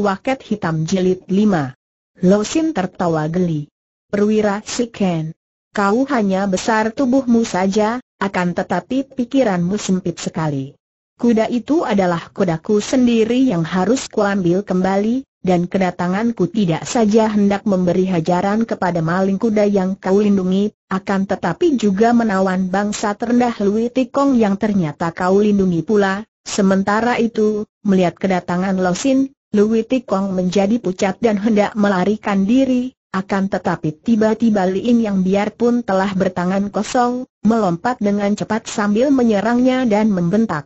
Waket Hitam Jilid 5. Losin tertawa geli. Perwira Siken, kau hanya besar tubuhmu saja, akan tetapi pikiranmu sempit sekali. Kuda itu adalah kudaku sendiri yang harus kuambil kembali, dan kedatanganku tidak saja hendak memberi hajaran kepada maling kuda yang kau lindungi, akan tetapi juga menawan bangsa terendah Lui Tikong yang ternyata kau lindungi pula. Sementara itu, melihat kedatangan Losin, Lui Tikong menjadi pucat dan hendak melarikan diri, akan tetapi tiba-tiba Liin yang biarpun telah bertangan kosong, melompat dengan cepat sambil menyerangnya dan membentak.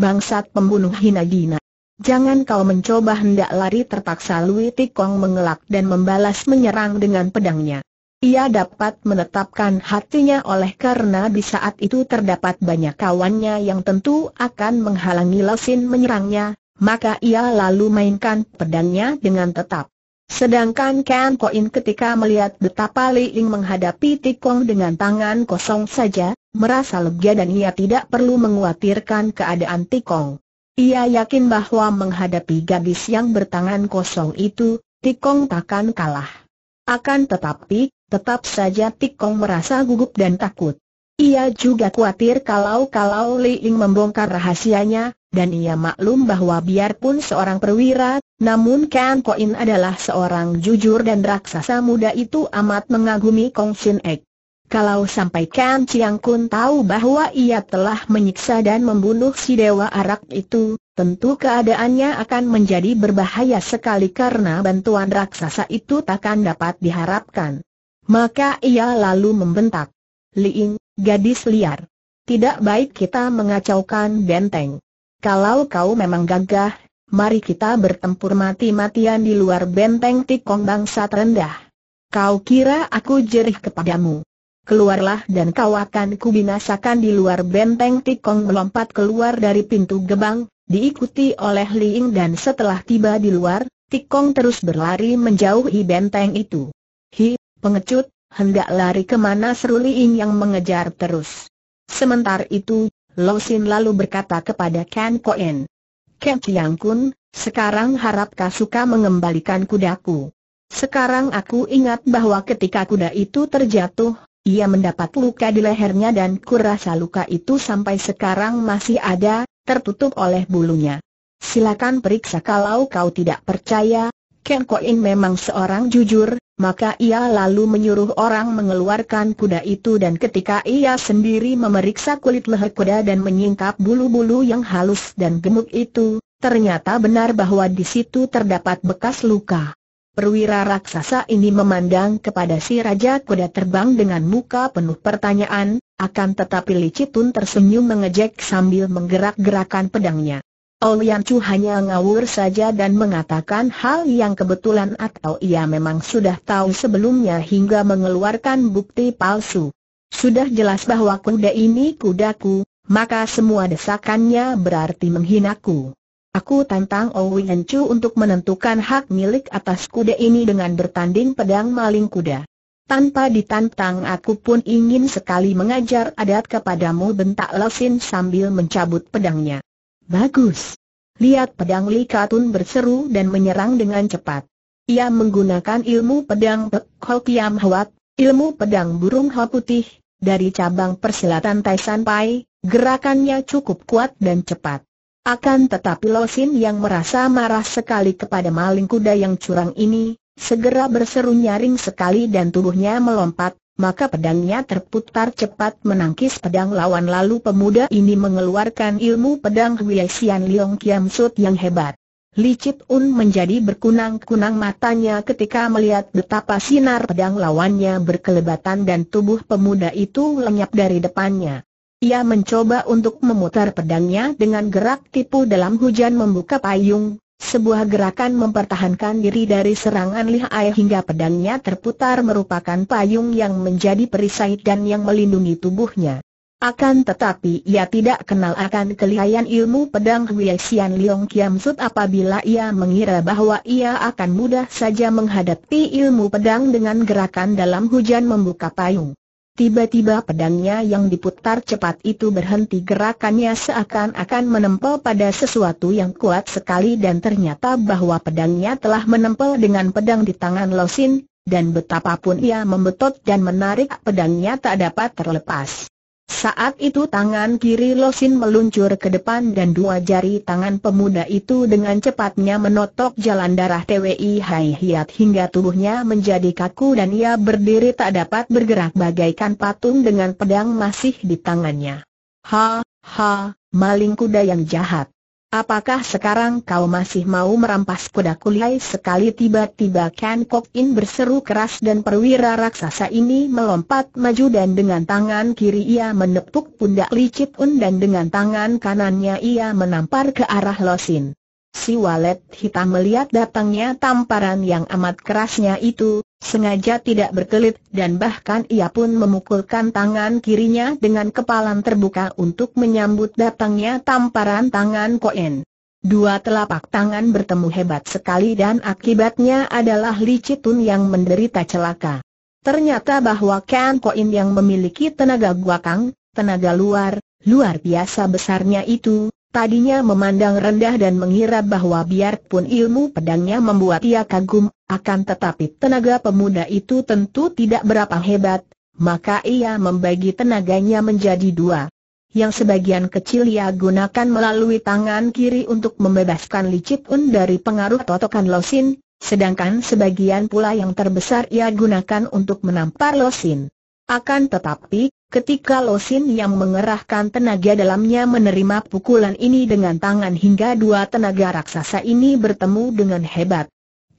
Bangsat pembunuh Hinadina. Jangan kau mencoba hendak lari terpaksa Lui Tikong mengelak dan membalas menyerang dengan pedangnya. Ia dapat menetapkan hatinya oleh karena di saat itu terdapat banyak kawannya yang tentu akan menghalangi Losin menyerangnya, maka ia lalu mainkan pedangnya dengan tetap. Sedangkan Ken Koin ketika melihat betapa Li Ling menghadapi Tikong dengan tangan kosong saja, merasa lega dan ia tidak perlu menguatirkan keadaan Tikong. Ia yakin bahwa menghadapi gadis yang bertangan kosong itu, Tikong takkan kalah. Akan tetapi, tetap saja Tikong merasa gugup dan takut. Ia juga khawatir kalau-kalau Li Ying membongkar rahasianya, dan ia maklum bahwa biarpun seorang perwira, namun Kan Koin adalah seorang jujur dan raksasa muda itu amat mengagumi Kong Sin Ek. Kalau sampai Kan Chiang Kun tahu bahwa ia telah menyiksa dan membunuh si Dewa Arak itu, tentu keadaannya akan menjadi berbahaya sekali karena bantuan raksasa itu takkan dapat diharapkan. Maka ia lalu membentak. Li Ying, Gadis liar. Tidak baik kita mengacaukan benteng. Kalau kau memang gagah, mari kita bertempur mati-matian di luar benteng tikong bangsa rendah. Kau kira aku jerih kepadamu? Keluarlah dan kau akan kubinasakan di luar benteng tikong melompat keluar dari pintu gebang, diikuti oleh Liing dan setelah tiba di luar, tikong terus berlari menjauhi benteng itu. Hi, pengecut, hendak lari kemana seru Ying yang mengejar terus. Sementara itu, Lo Sin lalu berkata kepada Ken Koen. Ken Chiang Kun, sekarang harapkah suka mengembalikan kudaku? Sekarang aku ingat bahwa ketika kuda itu terjatuh, ia mendapat luka di lehernya dan kurasa luka itu sampai sekarang masih ada, tertutup oleh bulunya. Silakan periksa kalau kau tidak percaya, Ken Koin memang seorang jujur, maka ia lalu menyuruh orang mengeluarkan kuda itu dan ketika ia sendiri memeriksa kulit leher kuda dan menyingkap bulu-bulu yang halus dan gemuk itu, ternyata benar bahwa di situ terdapat bekas luka. Perwira raksasa ini memandang kepada si Raja Kuda Terbang dengan muka penuh pertanyaan, akan tetapi Licitun tersenyum mengejek sambil menggerak-gerakan pedangnya. Ouyang Chu hanya ngawur saja dan mengatakan hal yang kebetulan atau ia memang sudah tahu sebelumnya hingga mengeluarkan bukti palsu. Sudah jelas bahwa kuda ini kudaku, maka semua desakannya berarti menghinaku. Aku tantang Ouyang Chu untuk menentukan hak milik atas kuda ini dengan bertanding pedang maling kuda. Tanpa ditantang aku pun ingin sekali mengajar adat kepadamu bentak Lesin sambil mencabut pedangnya. Bagus. Lihat pedang Li Katun berseru dan menyerang dengan cepat. Ia menggunakan ilmu pedang Pek Ho Kiam Huat, ilmu pedang burung Ho Putih, dari cabang persilatan Tai San Pai, gerakannya cukup kuat dan cepat. Akan tetapi Losin yang merasa marah sekali kepada maling kuda yang curang ini, segera berseru nyaring sekali dan tubuhnya melompat, maka pedangnya terputar cepat menangkis pedang lawan lalu pemuda ini mengeluarkan ilmu pedang Hui Xian Leong Kiam Sut yang hebat. Li Chit Un menjadi berkunang-kunang matanya ketika melihat betapa sinar pedang lawannya berkelebatan dan tubuh pemuda itu lenyap dari depannya. Ia mencoba untuk memutar pedangnya dengan gerak tipu dalam hujan membuka payung, sebuah gerakan mempertahankan diri dari serangan lihai hingga pedangnya terputar merupakan payung yang menjadi perisai dan yang melindungi tubuhnya. Akan tetapi ia tidak kenal akan kelihayan ilmu pedang Hui Xian Leong Kiam Sud apabila ia mengira bahwa ia akan mudah saja menghadapi ilmu pedang dengan gerakan dalam hujan membuka payung. Tiba-tiba pedangnya yang diputar cepat itu berhenti gerakannya seakan-akan menempel pada sesuatu yang kuat sekali dan ternyata bahwa pedangnya telah menempel dengan pedang di tangan Losin, dan betapapun ia membetot dan menarik pedangnya tak dapat terlepas. Saat itu tangan kiri Losin meluncur ke depan dan dua jari tangan pemuda itu dengan cepatnya menotok jalan darah TWI Hai Hiat hingga tubuhnya menjadi kaku dan ia berdiri tak dapat bergerak bagaikan patung dengan pedang masih di tangannya. Ha, ha, maling kuda yang jahat. Apakah sekarang kau masih mau merampas kuda kulai sekali tiba-tiba Ken Kok In berseru keras dan perwira raksasa ini melompat maju dan dengan tangan kiri ia menepuk pundak Li Chit Un dan dengan tangan kanannya ia menampar ke arah Losin. Si walet hitam melihat datangnya tamparan yang amat kerasnya itu, sengaja tidak berkelit dan bahkan ia pun memukulkan tangan kirinya dengan kepalan terbuka untuk menyambut datangnya tamparan tangan Koen. Dua telapak tangan bertemu hebat sekali dan akibatnya adalah Licitun yang menderita celaka. Ternyata bahwa Kan Koin yang memiliki tenaga guakang, tenaga luar, luar biasa besarnya itu, Tadinya memandang rendah dan mengira bahwa biarpun ilmu pedangnya membuat ia kagum, akan tetapi tenaga pemuda itu tentu tidak berapa hebat, maka ia membagi tenaganya menjadi dua. Yang sebagian kecil ia gunakan melalui tangan kiri untuk membebaskan licit dari pengaruh totokan losin, sedangkan sebagian pula yang terbesar ia gunakan untuk menampar losin. Akan tetapi, ketika Losin yang mengerahkan tenaga dalamnya menerima pukulan ini dengan tangan hingga dua tenaga raksasa ini bertemu dengan hebat.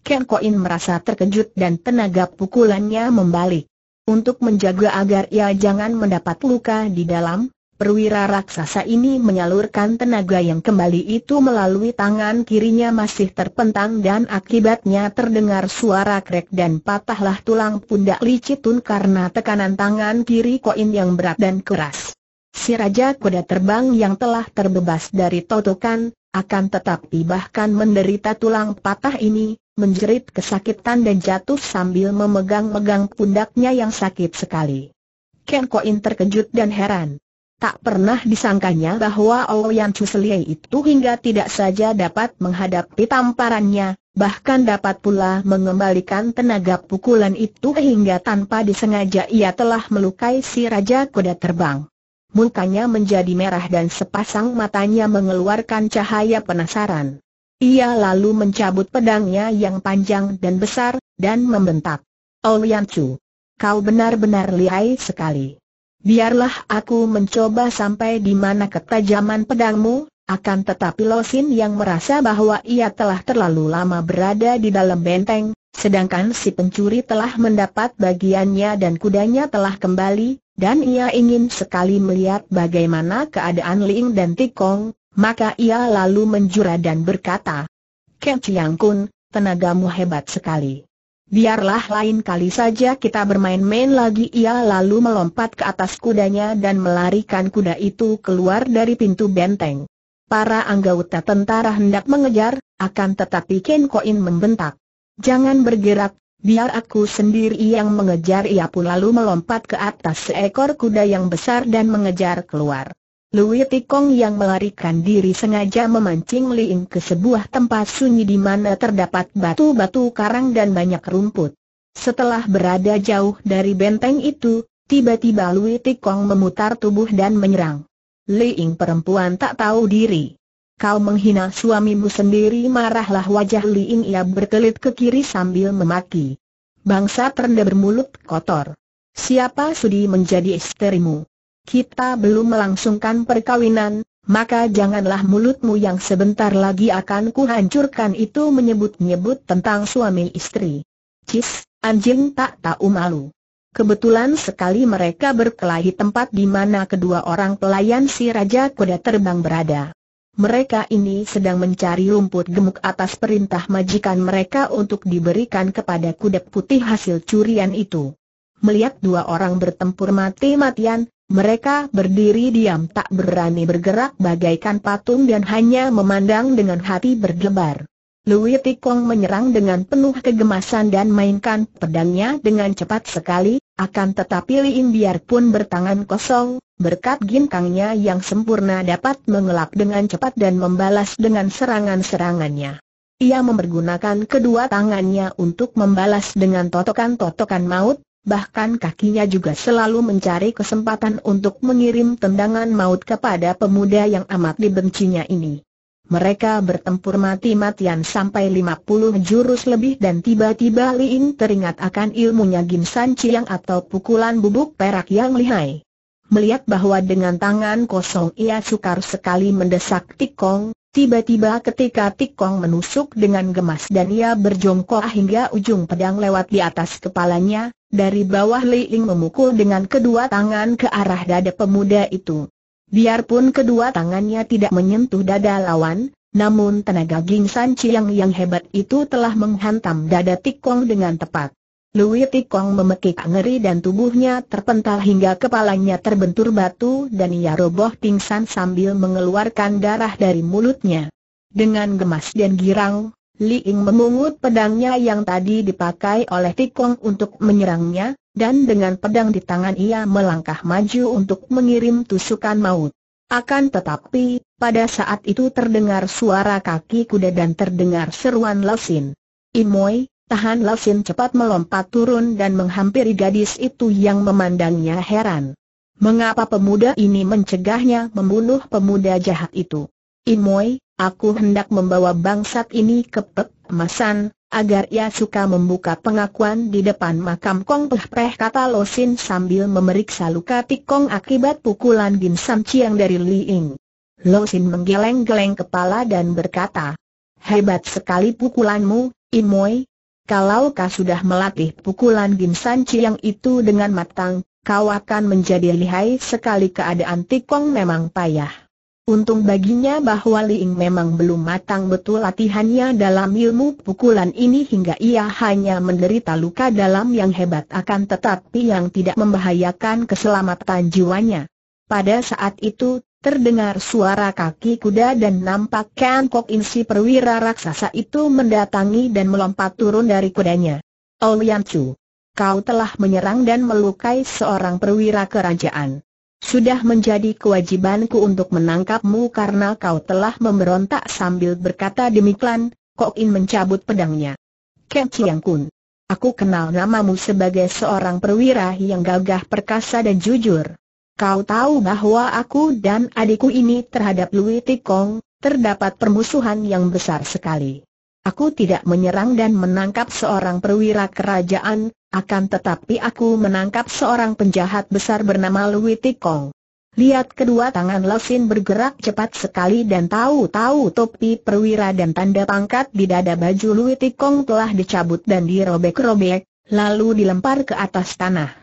Ken Koin merasa terkejut dan tenaga pukulannya membalik. Untuk menjaga agar ia jangan mendapat luka di dalam, Perwira raksasa ini menyalurkan tenaga yang kembali itu melalui tangan kirinya masih terpentang dan akibatnya terdengar suara krek dan patahlah tulang pundak licitun karena tekanan tangan kiri koin yang berat dan keras. Si Raja Kuda Terbang yang telah terbebas dari totokan, akan tetapi bahkan menderita tulang patah ini, menjerit kesakitan dan jatuh sambil memegang-megang pundaknya yang sakit sekali. Ken Koin terkejut dan heran. Tak pernah disangkanya bahwa Oyan Chuslie itu hingga tidak saja dapat menghadapi tamparannya, bahkan dapat pula mengembalikan tenaga pukulan itu hingga tanpa disengaja ia telah melukai si Raja Kuda Terbang. Mukanya menjadi merah dan sepasang matanya mengeluarkan cahaya penasaran. Ia lalu mencabut pedangnya yang panjang dan besar, dan membentak. Oyan Chu, kau benar-benar lihai sekali. Biarlah aku mencoba sampai di mana ketajaman pedangmu, akan tetapi Losin yang merasa bahwa ia telah terlalu lama berada di dalam benteng, sedangkan si pencuri telah mendapat bagiannya dan kudanya telah kembali, dan ia ingin sekali melihat bagaimana keadaan Ling dan Tikong, maka ia lalu menjura dan berkata, Ken Chiang Kun, tenagamu hebat sekali. Biarlah lain kali saja kita bermain-main lagi Ia lalu melompat ke atas kudanya dan melarikan kuda itu keluar dari pintu benteng Para anggota tentara hendak mengejar, akan tetapi Ken Koin membentak Jangan bergerak, biar aku sendiri yang mengejar Ia pun lalu melompat ke atas seekor kuda yang besar dan mengejar keluar Lui Tikong yang melarikan diri sengaja memancing Liing ke sebuah tempat sunyi di mana terdapat batu-batu karang dan banyak rumput. Setelah berada jauh dari benteng itu, tiba-tiba Lui Tikong memutar tubuh dan menyerang. Liing perempuan tak tahu diri. Kau menghina suamimu sendiri marahlah wajah Liing ia berkelit ke kiri sambil memaki. Bangsa terendah bermulut kotor. Siapa sudi menjadi istrimu? kita belum melangsungkan perkawinan, maka janganlah mulutmu yang sebentar lagi akan kuhancurkan itu menyebut-nyebut tentang suami istri. Cis, anjing tak tahu malu. Kebetulan sekali mereka berkelahi tempat di mana kedua orang pelayan si Raja Kuda Terbang berada. Mereka ini sedang mencari rumput gemuk atas perintah majikan mereka untuk diberikan kepada kuda putih hasil curian itu. Melihat dua orang bertempur mati-matian, mereka berdiri diam tak berani bergerak bagaikan patung dan hanya memandang dengan hati berdebar. Lui Tikong menyerang dengan penuh kegemasan dan mainkan pedangnya dengan cepat sekali, akan tetapi Liin biarpun bertangan kosong, berkat ginkangnya yang sempurna dapat mengelak dengan cepat dan membalas dengan serangan-serangannya. Ia mempergunakan kedua tangannya untuk membalas dengan totokan-totokan maut, bahkan kakinya juga selalu mencari kesempatan untuk mengirim tendangan maut kepada pemuda yang amat dibencinya ini. Mereka bertempur mati-matian sampai 50 jurus lebih dan tiba-tiba Liin teringat akan ilmunya Gim San Chiang atau pukulan bubuk perak yang lihai. Melihat bahwa dengan tangan kosong ia sukar sekali mendesak tikong, Tiba-tiba ketika Tikong menusuk dengan gemas dan ia berjongkok hingga ujung pedang lewat di atas kepalanya, dari bawah Li Ling memukul dengan kedua tangan ke arah dada pemuda itu. Biarpun kedua tangannya tidak menyentuh dada lawan, namun tenaga Ging San Chiang yang hebat itu telah menghantam dada Tikong dengan tepat. Lui Tikong memekik ngeri dan tubuhnya terpental hingga kepalanya terbentur batu dan ia roboh pingsan sambil mengeluarkan darah dari mulutnya. Dengan gemas dan girang, Li Ying memungut pedangnya yang tadi dipakai oleh Tikong untuk menyerangnya, dan dengan pedang di tangan ia melangkah maju untuk mengirim tusukan maut. Akan tetapi, pada saat itu terdengar suara kaki kuda dan terdengar seruan Lesin. Imoy, Tahan Lasin cepat melompat turun dan menghampiri gadis itu yang memandangnya heran. Mengapa pemuda ini mencegahnya membunuh pemuda jahat itu? Imoy, aku hendak membawa bangsat ini ke pek masan, agar ia suka membuka pengakuan di depan makam Kong Peh Peh kata Losin sambil memeriksa luka tikong akibat pukulan Gin Sam Chiang dari Li Ying. Losin menggeleng-geleng kepala dan berkata, Hebat sekali pukulanmu, Imoy, kalau kau sudah melatih pukulan Gim San Chiang itu dengan matang, kau akan menjadi lihai sekali keadaan Tikong memang payah. Untung baginya bahwa Liing memang belum matang betul latihannya dalam ilmu pukulan ini hingga ia hanya menderita luka dalam yang hebat akan tetapi yang tidak membahayakan keselamatan jiwanya. Pada saat itu, Terdengar suara kaki kuda dan nampak Kan Kok In si perwira raksasa itu mendatangi dan melompat turun dari kudanya. Oh Chu, kau telah menyerang dan melukai seorang perwira kerajaan. Sudah menjadi kewajibanku untuk menangkapmu karena kau telah memberontak sambil berkata demikian, Kok In mencabut pedangnya. Ken Chiang Kun, aku kenal namamu sebagai seorang perwira yang gagah perkasa dan jujur. Kau tahu bahwa aku dan adikku ini terhadap Lui Tikong, terdapat permusuhan yang besar sekali. Aku tidak menyerang dan menangkap seorang perwira kerajaan, akan tetapi aku menangkap seorang penjahat besar bernama Lui Tikong. Lihat kedua tangan Losin bergerak cepat sekali dan tahu-tahu topi perwira dan tanda pangkat di dada baju Lui Tikong telah dicabut dan dirobek-robek, lalu dilempar ke atas tanah.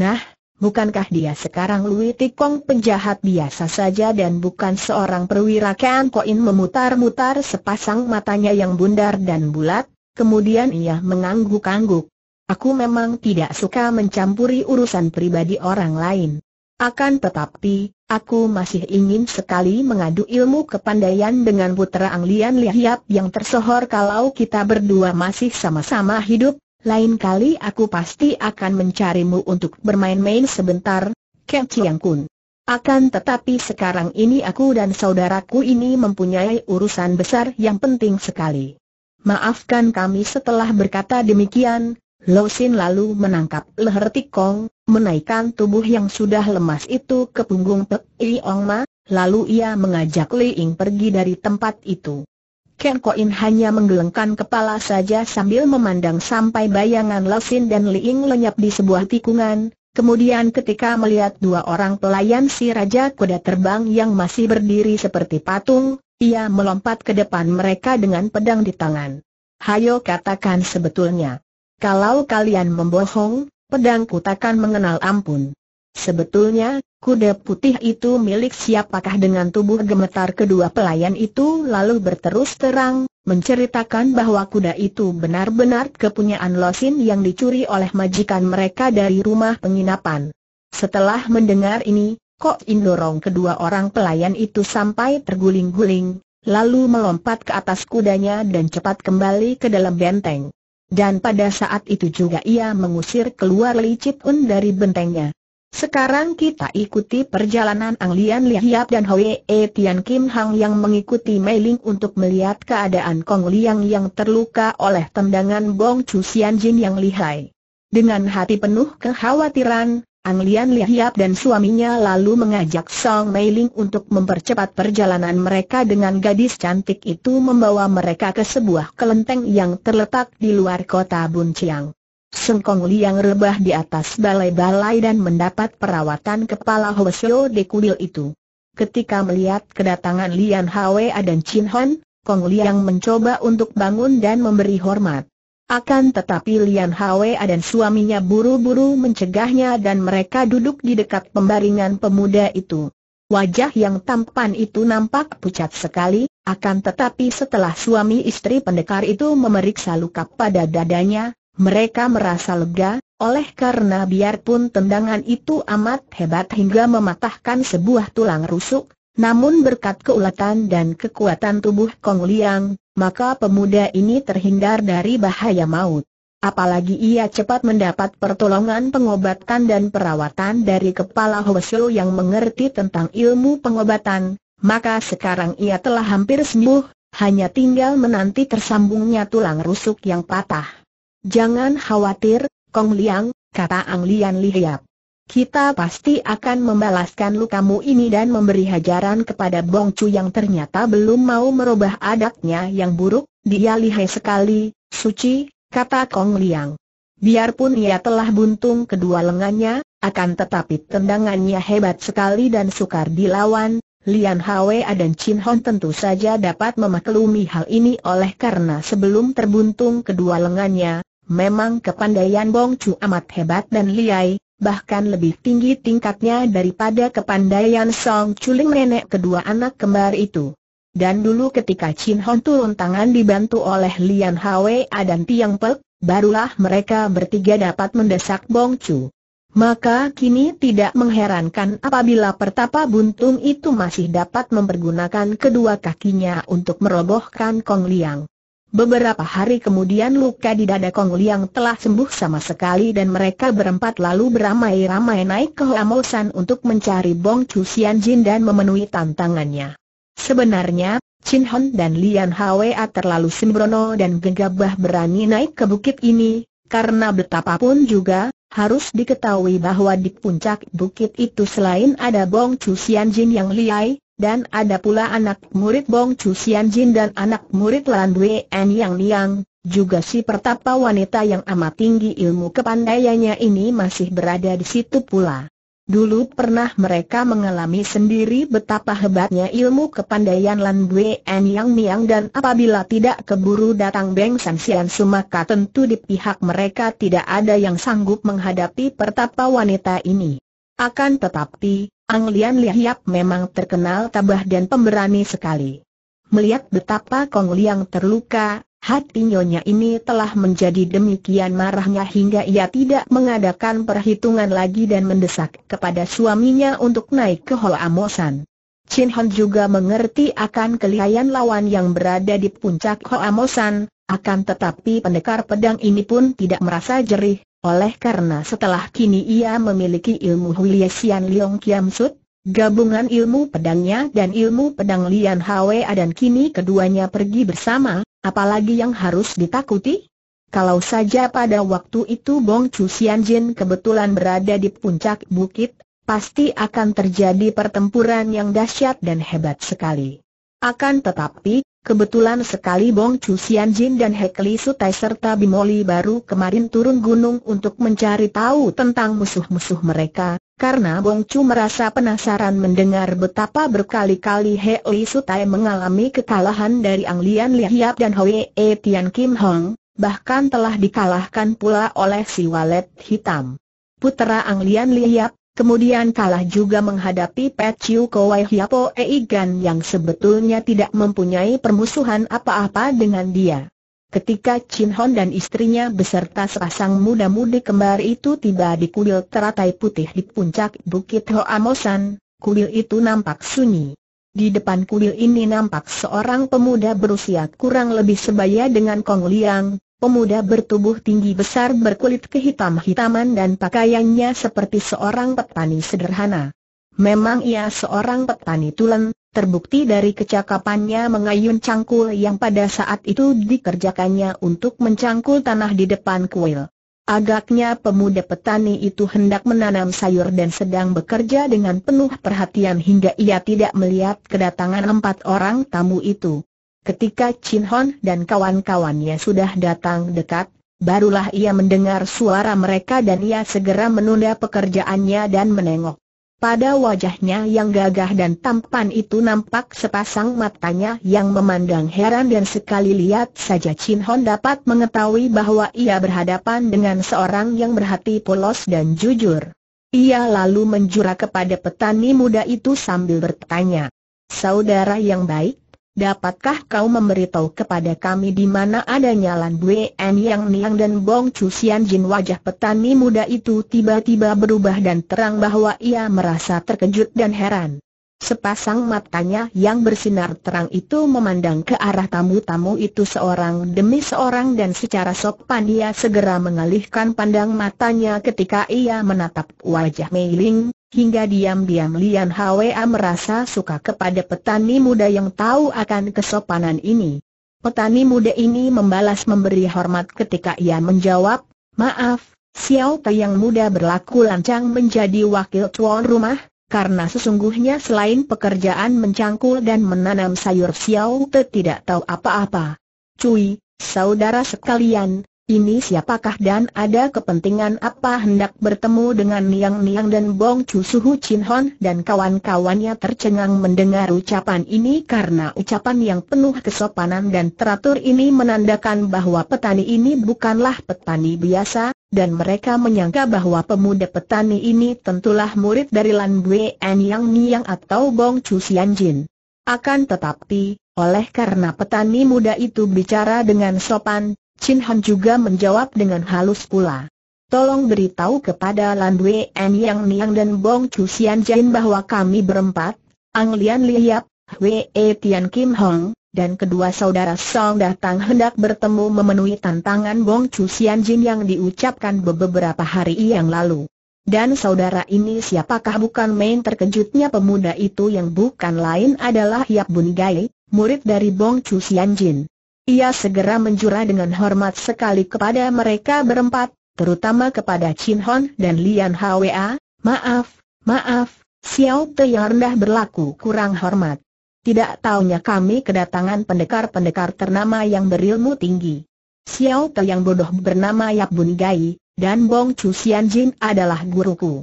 Nah, Bukankah dia sekarang Lui Tikong penjahat biasa saja dan bukan seorang perwira Kan Koin memutar-mutar sepasang matanya yang bundar dan bulat, kemudian ia mengangguk-angguk. Aku memang tidak suka mencampuri urusan pribadi orang lain. Akan tetapi, aku masih ingin sekali mengadu ilmu kepandaian dengan putra Anglian Lihiap yang tersohor kalau kita berdua masih sama-sama hidup, lain kali aku pasti akan mencarimu untuk bermain-main sebentar, Kek Chiang Kun. Akan tetapi sekarang ini aku dan saudaraku ini mempunyai urusan besar yang penting sekali. Maafkan kami setelah berkata demikian, Lo Sin lalu menangkap leher tikong, menaikkan tubuh yang sudah lemas itu ke punggung Pek Iong Ma, lalu ia mengajak Li Ying pergi dari tempat itu. Ken Koin hanya menggelengkan kepala saja sambil memandang sampai bayangan Lesin dan Liing lenyap di sebuah tikungan. Kemudian ketika melihat dua orang pelayan si Raja Kuda Terbang yang masih berdiri seperti patung, ia melompat ke depan mereka dengan pedang di tangan. Hayo katakan sebetulnya. Kalau kalian membohong, pedangku takkan mengenal ampun. Sebetulnya, kuda putih itu milik siapakah dengan tubuh gemetar kedua pelayan itu lalu berterus terang, menceritakan bahwa kuda itu benar-benar kepunyaan Losin yang dicuri oleh majikan mereka dari rumah penginapan. Setelah mendengar ini, Kok Indorong kedua orang pelayan itu sampai terguling-guling, lalu melompat ke atas kudanya dan cepat kembali ke dalam benteng. Dan pada saat itu juga ia mengusir keluar licit Un dari bentengnya. Sekarang kita ikuti perjalanan Ang Lian Lihiap dan Hwee Tian Kim Hang yang mengikuti Mei Ling untuk melihat keadaan Kong Liang yang terluka oleh tendangan Bong Chu Sian Jin yang lihai. Dengan hati penuh kekhawatiran, Ang Lian Lihiap dan suaminya lalu mengajak Song Mei Ling untuk mempercepat perjalanan mereka dengan gadis cantik itu membawa mereka ke sebuah kelenteng yang terletak di luar kota Bun Chiang. Sengkong Liang rebah di atas balai-balai dan mendapat perawatan kepala Hwasyo di kuil itu. Ketika melihat kedatangan Lian Hwa dan Chin Hon, Kong Liang mencoba untuk bangun dan memberi hormat. Akan tetapi Lian Hwa dan suaminya buru-buru mencegahnya dan mereka duduk di dekat pembaringan pemuda itu. Wajah yang tampan itu nampak pucat sekali, akan tetapi setelah suami istri pendekar itu memeriksa luka pada dadanya, mereka merasa lega, oleh karena biarpun tendangan itu amat hebat hingga mematahkan sebuah tulang rusuk, namun berkat keulatan dan kekuatan tubuh Kong Liang, maka pemuda ini terhindar dari bahaya maut. Apalagi ia cepat mendapat pertolongan pengobatan dan perawatan dari kepala Hwasyo yang mengerti tentang ilmu pengobatan, maka sekarang ia telah hampir sembuh, hanya tinggal menanti tersambungnya tulang rusuk yang patah. Jangan khawatir, Kong Liang, kata Ang Lian Lihiap. Kita pasti akan membalaskan lukamu ini dan memberi hajaran kepada Bong Chu yang ternyata belum mau merubah adatnya yang buruk, dia lihai sekali, suci, kata Kong Liang. Biarpun ia telah buntung kedua lengannya, akan tetapi tendangannya hebat sekali dan sukar dilawan, Lian Hwa dan Chin Hon tentu saja dapat memaklumi hal ini oleh karena sebelum terbuntung kedua lengannya, Memang kepandaian Bong Chu amat hebat dan liai, bahkan lebih tinggi tingkatnya daripada kepandaian Song Chuling nenek kedua anak kembar itu. Dan dulu ketika Chin Hon turun tangan dibantu oleh Lian Hwa dan Tiang Pek, barulah mereka bertiga dapat mendesak Bong Chu. Maka kini tidak mengherankan apabila pertapa buntung itu masih dapat mempergunakan kedua kakinya untuk merobohkan Kong Liang. Beberapa hari kemudian luka di dada Kong Liang telah sembuh sama sekali dan mereka berempat lalu beramai-ramai naik ke Amosan untuk mencari Bong Chu Sian Jin dan memenuhi tantangannya. Sebenarnya, Chin Hon dan Lian Hwa terlalu sembrono dan gegabah berani naik ke bukit ini, karena betapapun juga, harus diketahui bahwa di puncak bukit itu selain ada Bong Chu Sian Jin yang liai, dan ada pula anak murid Bong Chu Sian Jin dan anak murid Lan Wei En Yang Liang, juga si pertapa wanita yang amat tinggi ilmu kepandaiannya ini masih berada di situ pula. Dulu pernah mereka mengalami sendiri betapa hebatnya ilmu kepandaian Lan Wei En Yang Niang dan apabila tidak keburu datang Beng San Sian maka tentu di pihak mereka tidak ada yang sanggup menghadapi pertapa wanita ini. Akan tetapi, Ang Lian memang terkenal tabah dan pemberani sekali. Melihat betapa Kong Liang terluka, hati nyonya ini telah menjadi demikian marahnya hingga ia tidak mengadakan perhitungan lagi dan mendesak kepada suaminya untuk naik ke Hall Amosan. Chin Hon juga mengerti akan kelihayan lawan yang berada di puncak Hall Amosan, akan tetapi pendekar pedang ini pun tidak merasa jerih, oleh karena setelah kini ia memiliki ilmu Sian Liong Kiam Sut, gabungan ilmu pedangnya dan ilmu pedang Lian Hwa dan kini keduanya pergi bersama, apalagi yang harus ditakuti? Kalau saja pada waktu itu Bong Chu Sian Jin kebetulan berada di puncak bukit, pasti akan terjadi pertempuran yang dahsyat dan hebat sekali. Akan tetapi, kebetulan sekali Bong Chu Sian Jin dan Li Sutai serta Bimoli baru kemarin turun gunung untuk mencari tahu tentang musuh-musuh mereka, karena Bong Chu merasa penasaran mendengar betapa berkali-kali Li Sutai mengalami kekalahan dari Ang Lian Hiap dan E Tian Kim Hong, bahkan telah dikalahkan pula oleh si walet hitam. Putera Ang Lian Hiap, Kemudian kalah juga menghadapi Pet Chiu Kowai Hiapo Eigan yang sebetulnya tidak mempunyai permusuhan apa-apa dengan dia. Ketika Chin Hon dan istrinya beserta sepasang muda-mudi kembar itu tiba di kuil teratai putih di puncak Bukit Hoamosan, kuil itu nampak sunyi. Di depan kuil ini nampak seorang pemuda berusia kurang lebih sebaya dengan Kong Liang, Pemuda bertubuh tinggi besar berkulit kehitam-hitaman dan pakaiannya seperti seorang petani sederhana. Memang ia seorang petani tulen, terbukti dari kecakapannya mengayun cangkul yang pada saat itu dikerjakannya untuk mencangkul tanah di depan kuil. Agaknya pemuda petani itu hendak menanam sayur dan sedang bekerja dengan penuh perhatian hingga ia tidak melihat kedatangan empat orang tamu itu. Ketika Chin Hon dan kawan-kawannya sudah datang dekat, barulah ia mendengar suara mereka dan ia segera menunda pekerjaannya dan menengok. Pada wajahnya yang gagah dan tampan itu nampak sepasang matanya yang memandang heran dan sekali lihat saja Chin Hon dapat mengetahui bahwa ia berhadapan dengan seorang yang berhati polos dan jujur. Ia lalu menjurah kepada petani muda itu sambil bertanya, Saudara yang baik, Dapatkah kau memberitahu kepada kami di mana adanya Lan En Yang Niang dan Bong Chu Sian Jin wajah petani muda itu tiba-tiba berubah dan terang bahwa ia merasa terkejut dan heran. Sepasang matanya yang bersinar terang itu memandang ke arah tamu-tamu itu seorang demi seorang dan secara sopan dia segera mengalihkan pandang matanya ketika ia menatap wajah Mei Ling, Hingga diam-diam Lian Hwa merasa suka kepada petani muda yang tahu akan kesopanan ini. Petani muda ini membalas memberi hormat ketika ia menjawab, Maaf, Xiao Pei yang muda berlaku lancang menjadi wakil tuan rumah, karena sesungguhnya selain pekerjaan mencangkul dan menanam sayur Xiao Te tidak tahu apa-apa. Cui, saudara sekalian, ini siapakah dan ada kepentingan apa hendak bertemu dengan Niang Niang dan Bong Chu Suhu Chin Hon dan kawan-kawannya tercengang mendengar ucapan ini karena ucapan yang penuh kesopanan dan teratur ini menandakan bahwa petani ini bukanlah petani biasa, dan mereka menyangka bahwa pemuda petani ini tentulah murid dari Lan Bue En Yang Niang atau Bong Chu Sian Jin. Akan tetapi, oleh karena petani muda itu bicara dengan sopan, Chin Han juga menjawab dengan halus pula. Tolong beritahu kepada Lan Wei En Yang Niang dan Bong Chu Xian Jin bahwa kami berempat, Ang Lian Liap, Wei e Tian Kim Hong, dan kedua saudara Song datang hendak bertemu memenuhi tantangan Bong Chu Xian Jin yang diucapkan beberapa hari yang lalu. Dan saudara ini siapakah bukan main terkejutnya pemuda itu yang bukan lain adalah Yap Bun Gai, murid dari Bong Chu Xian Jin. Ia segera menjura dengan hormat sekali kepada mereka berempat, terutama kepada Chin Hon dan Lian Hwa, maaf, maaf, Xiao Te yang rendah berlaku kurang hormat. Tidak taunya kami kedatangan pendekar-pendekar ternama yang berilmu tinggi. Xiao Te yang bodoh bernama Yap Bun Gai, dan Bong Chu Xian Jin adalah guruku.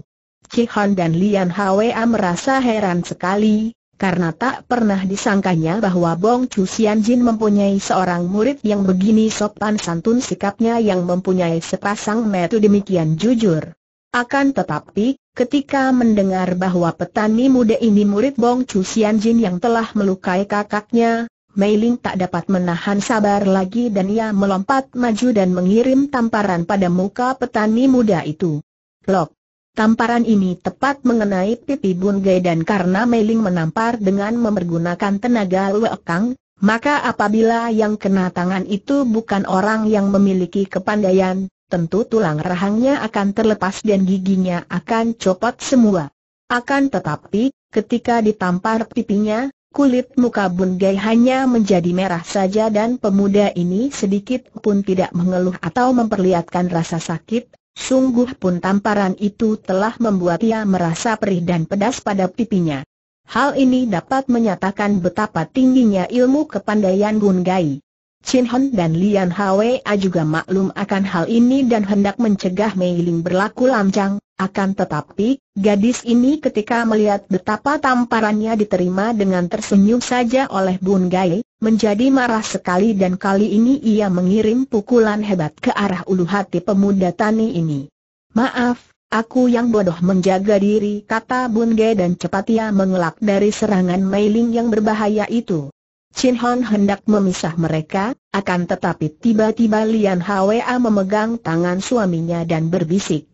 Hon dan Lian Hwa merasa heran sekali, karena tak pernah disangkanya bahwa Bong Chu Sian Jin mempunyai seorang murid yang begini sopan santun sikapnya yang mempunyai sepasang metu demikian jujur. Akan tetapi, ketika mendengar bahwa petani muda ini murid Bong Chu Sian Jin yang telah melukai kakaknya, Mei Ling tak dapat menahan sabar lagi dan ia melompat maju dan mengirim tamparan pada muka petani muda itu. Lok! Tamparan ini tepat mengenai pipi Bun Gai dan karena Meiling menampar dengan memergunakan tenaga luekang, maka apabila yang kena tangan itu bukan orang yang memiliki kepandaian, tentu tulang rahangnya akan terlepas dan giginya akan copot semua. Akan tetapi, ketika ditampar pipinya, kulit muka Bun Gai hanya menjadi merah saja dan pemuda ini sedikit pun tidak mengeluh atau memperlihatkan rasa sakit, Sungguh pun tamparan itu telah membuat ia merasa perih dan pedas pada pipinya. Hal ini dapat menyatakan betapa tingginya ilmu kepandaian Gun Gai. Chin Hon dan Lian Hwa juga maklum akan hal ini dan hendak mencegah Mei Ling berlaku lancang, akan tetapi, gadis ini ketika melihat betapa tamparannya diterima dengan tersenyum saja oleh Bun Gai, menjadi marah sekali dan kali ini ia mengirim pukulan hebat ke arah ulu hati pemuda tani ini. Maaf, aku yang bodoh menjaga diri kata Bun Gai dan cepat ia mengelak dari serangan Meiling yang berbahaya itu. Chin Hon hendak memisah mereka, akan tetapi tiba-tiba Lian Hwa memegang tangan suaminya dan berbisik.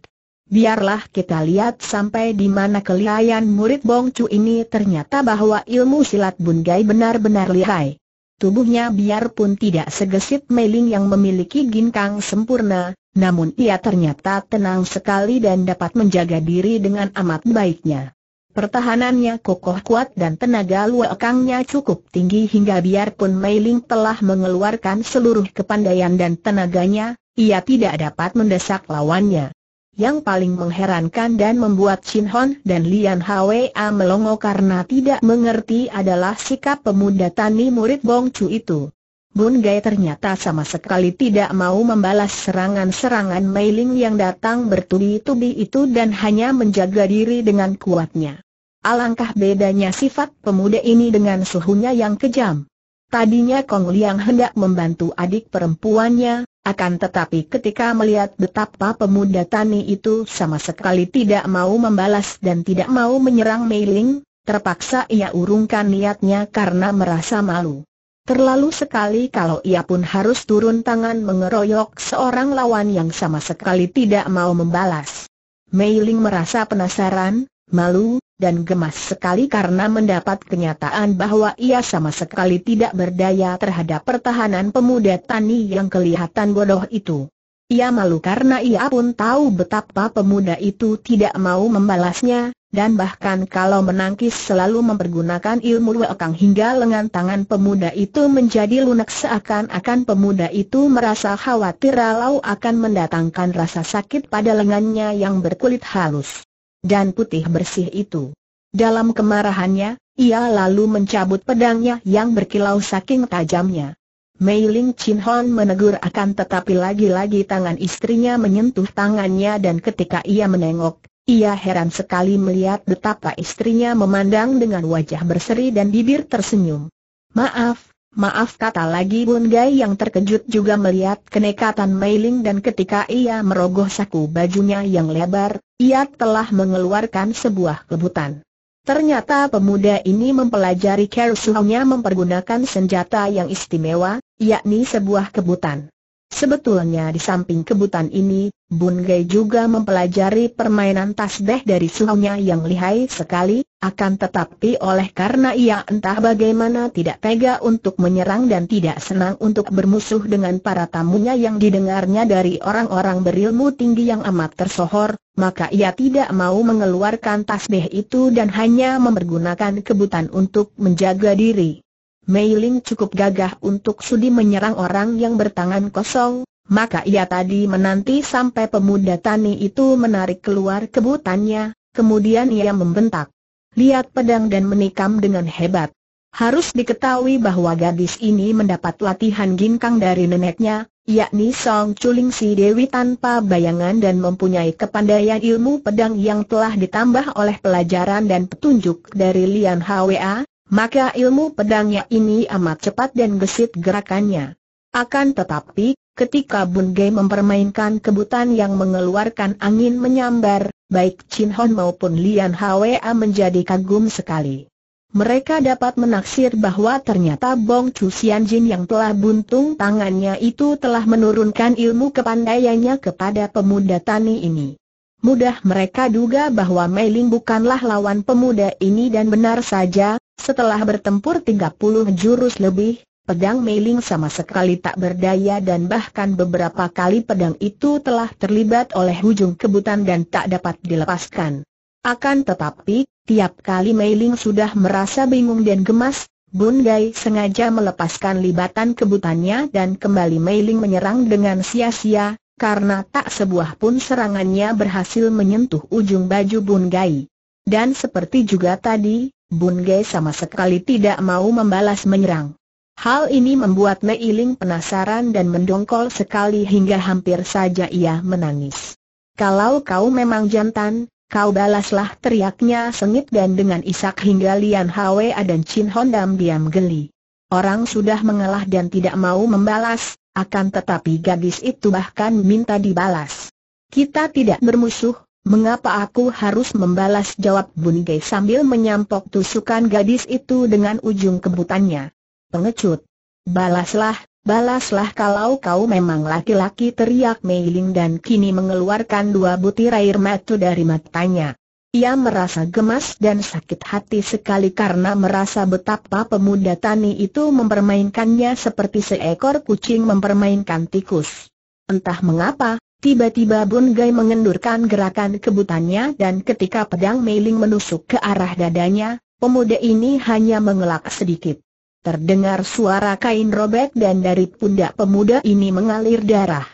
Biarlah kita lihat sampai di mana kelihayan murid Bongcu ini ternyata bahwa ilmu silat Gai benar-benar lihai. Tubuhnya biarpun tidak segesit Meiling yang memiliki ginkang sempurna, namun ia ternyata tenang sekali dan dapat menjaga diri dengan amat baiknya. Pertahanannya kokoh kuat dan tenaga luakangnya cukup tinggi hingga biarpun Meiling telah mengeluarkan seluruh kepandaian dan tenaganya, ia tidak dapat mendesak lawannya. Yang paling mengherankan dan membuat Chin Hon dan Lian Hwa melongo karena tidak mengerti adalah sikap pemuda tani murid Bong Chu itu. Bun Gai ternyata sama sekali tidak mau membalas serangan-serangan Mei Ling yang datang bertubi-tubi itu dan hanya menjaga diri dengan kuatnya. Alangkah bedanya sifat pemuda ini dengan suhunya yang kejam. Tadinya Kong Liang hendak membantu adik perempuannya, akan tetapi ketika melihat betapa pemuda tani itu sama sekali tidak mau membalas dan tidak mau menyerang Mei Ling, terpaksa ia urungkan niatnya karena merasa malu. Terlalu sekali kalau ia pun harus turun tangan mengeroyok seorang lawan yang sama sekali tidak mau membalas. Mei Ling merasa penasaran, malu, dan gemas sekali karena mendapat kenyataan bahwa ia sama sekali tidak berdaya terhadap pertahanan pemuda tani yang kelihatan bodoh itu. Ia malu karena ia pun tahu betapa pemuda itu tidak mau membalasnya, dan bahkan kalau menangkis selalu mempergunakan ilmu wekang hingga lengan tangan pemuda itu menjadi lunak seakan-akan pemuda itu merasa khawatir lalu akan mendatangkan rasa sakit pada lengannya yang berkulit halus dan putih bersih itu. Dalam kemarahannya, ia lalu mencabut pedangnya yang berkilau saking tajamnya. Mei Ling Chin Hon menegur akan tetapi lagi-lagi tangan istrinya menyentuh tangannya dan ketika ia menengok, ia heran sekali melihat betapa istrinya memandang dengan wajah berseri dan bibir tersenyum. Maaf, maaf kata lagi Bun Gai yang terkejut juga melihat kenekatan Mei Ling dan ketika ia merogoh saku bajunya yang lebar, ia telah mengeluarkan sebuah kebutan. Ternyata pemuda ini mempelajari kerusuhannya mempergunakan senjata yang istimewa, yakni sebuah kebutan. Sebetulnya di samping kebutan ini, Bun Gai juga mempelajari permainan tasbeh dari suhunya yang lihai sekali, akan tetapi oleh karena ia entah bagaimana tidak tega untuk menyerang dan tidak senang untuk bermusuh dengan para tamunya yang didengarnya dari orang-orang berilmu tinggi yang amat tersohor, maka ia tidak mau mengeluarkan tasbeh itu dan hanya mempergunakan kebutan untuk menjaga diri. Mei Ling cukup gagah untuk sudi menyerang orang yang bertangan kosong, maka ia tadi menanti sampai pemuda tani itu menarik keluar kebutannya, kemudian ia membentak. Lihat pedang dan menikam dengan hebat. Harus diketahui bahwa gadis ini mendapat latihan ginkang dari neneknya, yakni Song Chuling Si Dewi tanpa bayangan dan mempunyai kepandaian ilmu pedang yang telah ditambah oleh pelajaran dan petunjuk dari Lian Hwa, maka ilmu pedangnya ini amat cepat dan gesit gerakannya. Akan tetapi, ketika Bun mempermainkan kebutan yang mengeluarkan angin menyambar, baik Chin Hon maupun Lian Hwa menjadi kagum sekali. Mereka dapat menaksir bahwa ternyata Bong Chu Sian Jin yang telah buntung tangannya itu telah menurunkan ilmu kepandaiannya kepada pemuda tani ini. Mudah mereka duga bahwa Mei Ling bukanlah lawan pemuda ini dan benar saja, setelah bertempur 30 jurus lebih, pedang Meiling sama sekali tak berdaya dan bahkan beberapa kali pedang itu telah terlibat oleh ujung kebutan dan tak dapat dilepaskan. Akan tetapi, tiap kali Meiling sudah merasa bingung dan gemas, Bun Gai sengaja melepaskan libatan kebutannya dan kembali Meiling menyerang dengan sia-sia, karena tak sebuah pun serangannya berhasil menyentuh ujung baju Bun Gai. Dan seperti juga tadi, Bun sama sekali tidak mau membalas menyerang. Hal ini membuat Mei Ling penasaran dan mendongkol sekali hingga hampir saja ia menangis. Kalau kau memang jantan, kau balaslah teriaknya sengit dan dengan isak hingga Lian Hwa dan Chin Hondam diam geli. Orang sudah mengalah dan tidak mau membalas, akan tetapi gadis itu bahkan minta dibalas. Kita tidak bermusuh, Mengapa aku harus membalas jawab Bun Gai sambil menyampok tusukan gadis itu dengan ujung kebutannya? Pengecut. Balaslah, balaslah kalau kau memang laki-laki teriak Meiling dan kini mengeluarkan dua butir air mata dari matanya. Ia merasa gemas dan sakit hati sekali karena merasa betapa pemuda tani itu mempermainkannya seperti seekor kucing mempermainkan tikus. Entah mengapa, Tiba-tiba Bun Gai mengendurkan gerakan kebutannya dan ketika pedang Meiling menusuk ke arah dadanya, pemuda ini hanya mengelak sedikit. Terdengar suara kain robek dan dari pundak pemuda ini mengalir darah.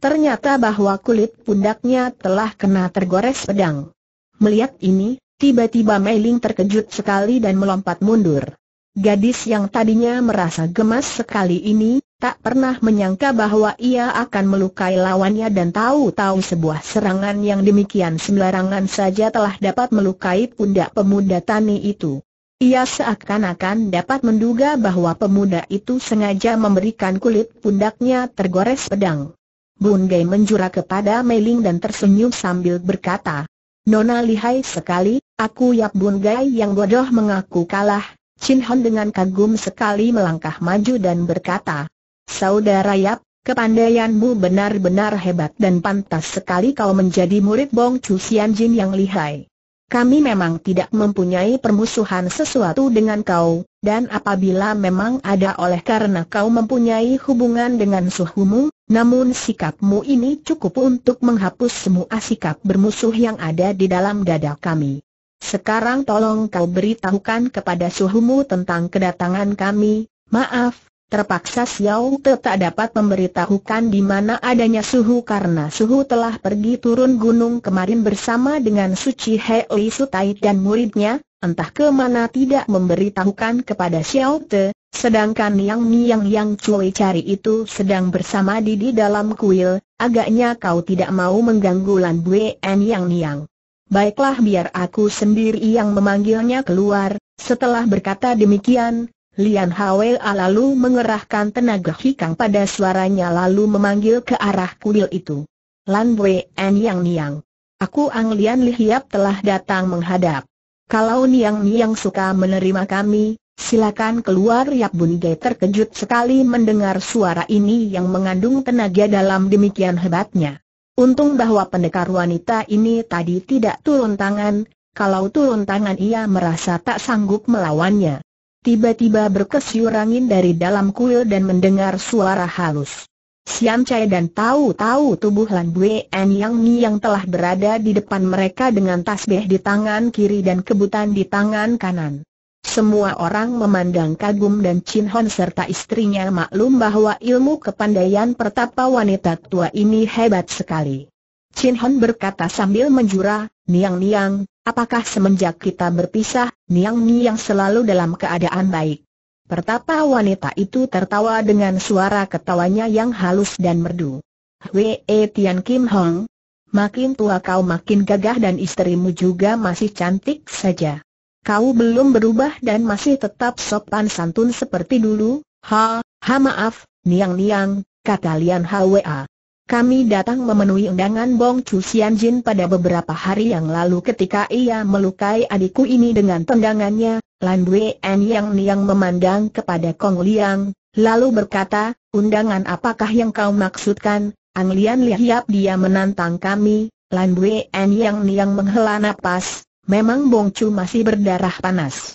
Ternyata bahwa kulit pundaknya telah kena tergores pedang. Melihat ini, tiba-tiba Meiling terkejut sekali dan melompat mundur. Gadis yang tadinya merasa gemas sekali ini, tak pernah menyangka bahwa ia akan melukai lawannya dan tahu-tahu sebuah serangan yang demikian sembarangan saja telah dapat melukai pundak pemuda tani itu. Ia seakan-akan dapat menduga bahwa pemuda itu sengaja memberikan kulit pundaknya tergores pedang. Bungei menjurah kepada Meiling dan tersenyum sambil berkata, Nona lihai sekali, aku Yap Bungei yang bodoh mengaku kalah. Chin Hon dengan kagum sekali melangkah maju dan berkata, Saudara Yap, kepandaianmu benar-benar hebat dan pantas sekali kau menjadi murid Bong Chu Sian Jin yang lihai. Kami memang tidak mempunyai permusuhan sesuatu dengan kau, dan apabila memang ada oleh karena kau mempunyai hubungan dengan suhumu, namun sikapmu ini cukup untuk menghapus semua sikap bermusuh yang ada di dalam dada kami. Sekarang tolong kau beritahukan kepada suhumu tentang kedatangan kami, maaf, Terpaksa Xiao Te tak dapat memberitahukan di mana adanya suhu karena suhu telah pergi turun gunung kemarin bersama dengan Suci Hei Sutai dan muridnya, entah ke mana tidak memberitahukan kepada Xiao Te, sedangkan Yang Niang Yang Cui cari itu sedang bersama Didi dalam kuil, agaknya kau tidak mau mengganggu Lan En Yang Niang. Baiklah biar aku sendiri yang memanggilnya keluar, setelah berkata demikian, Lian Hwea lalu mengerahkan tenaga hikang pada suaranya lalu memanggil ke arah kuil itu. Lan Wei En Yang Niang. Aku Ang Lian Lihiap telah datang menghadap. Kalau Niang Niang suka menerima kami, silakan keluar Yap Bun Gai terkejut sekali mendengar suara ini yang mengandung tenaga dalam demikian hebatnya. Untung bahwa pendekar wanita ini tadi tidak turun tangan, kalau turun tangan ia merasa tak sanggup melawannya. Tiba-tiba berkesiur angin dari dalam kuil dan mendengar suara halus. Siam Chai dan tahu-tahu tubuh Lan Bue En Yang Ni yang telah berada di depan mereka dengan tasbih di tangan kiri dan kebutan di tangan kanan. Semua orang memandang kagum dan Chin Hon serta istrinya maklum bahwa ilmu kepandaian pertapa wanita tua ini hebat sekali. Chin Hon berkata sambil menjurah, Niang-niang, Apakah semenjak kita berpisah, Niang Niang selalu dalam keadaan baik? Pertapa wanita itu tertawa dengan suara ketawanya yang halus dan merdu. Wee eh, Tian Kim Hong, makin tua kau makin gagah dan istrimu juga masih cantik saja. Kau belum berubah dan masih tetap sopan santun seperti dulu, ha, ha maaf, Niang Niang, kata Lian Hwa. Kami datang memenuhi undangan Bong Chu Sian Jin pada beberapa hari yang lalu ketika ia melukai adikku ini dengan tendangannya, Lan Wei En Yang Niang memandang kepada Kong Liang, lalu berkata, undangan apakah yang kau maksudkan? Ang Lian lihat dia menantang kami, Lan Wei En Yang Niang menghela napas, memang Bong Chu masih berdarah panas.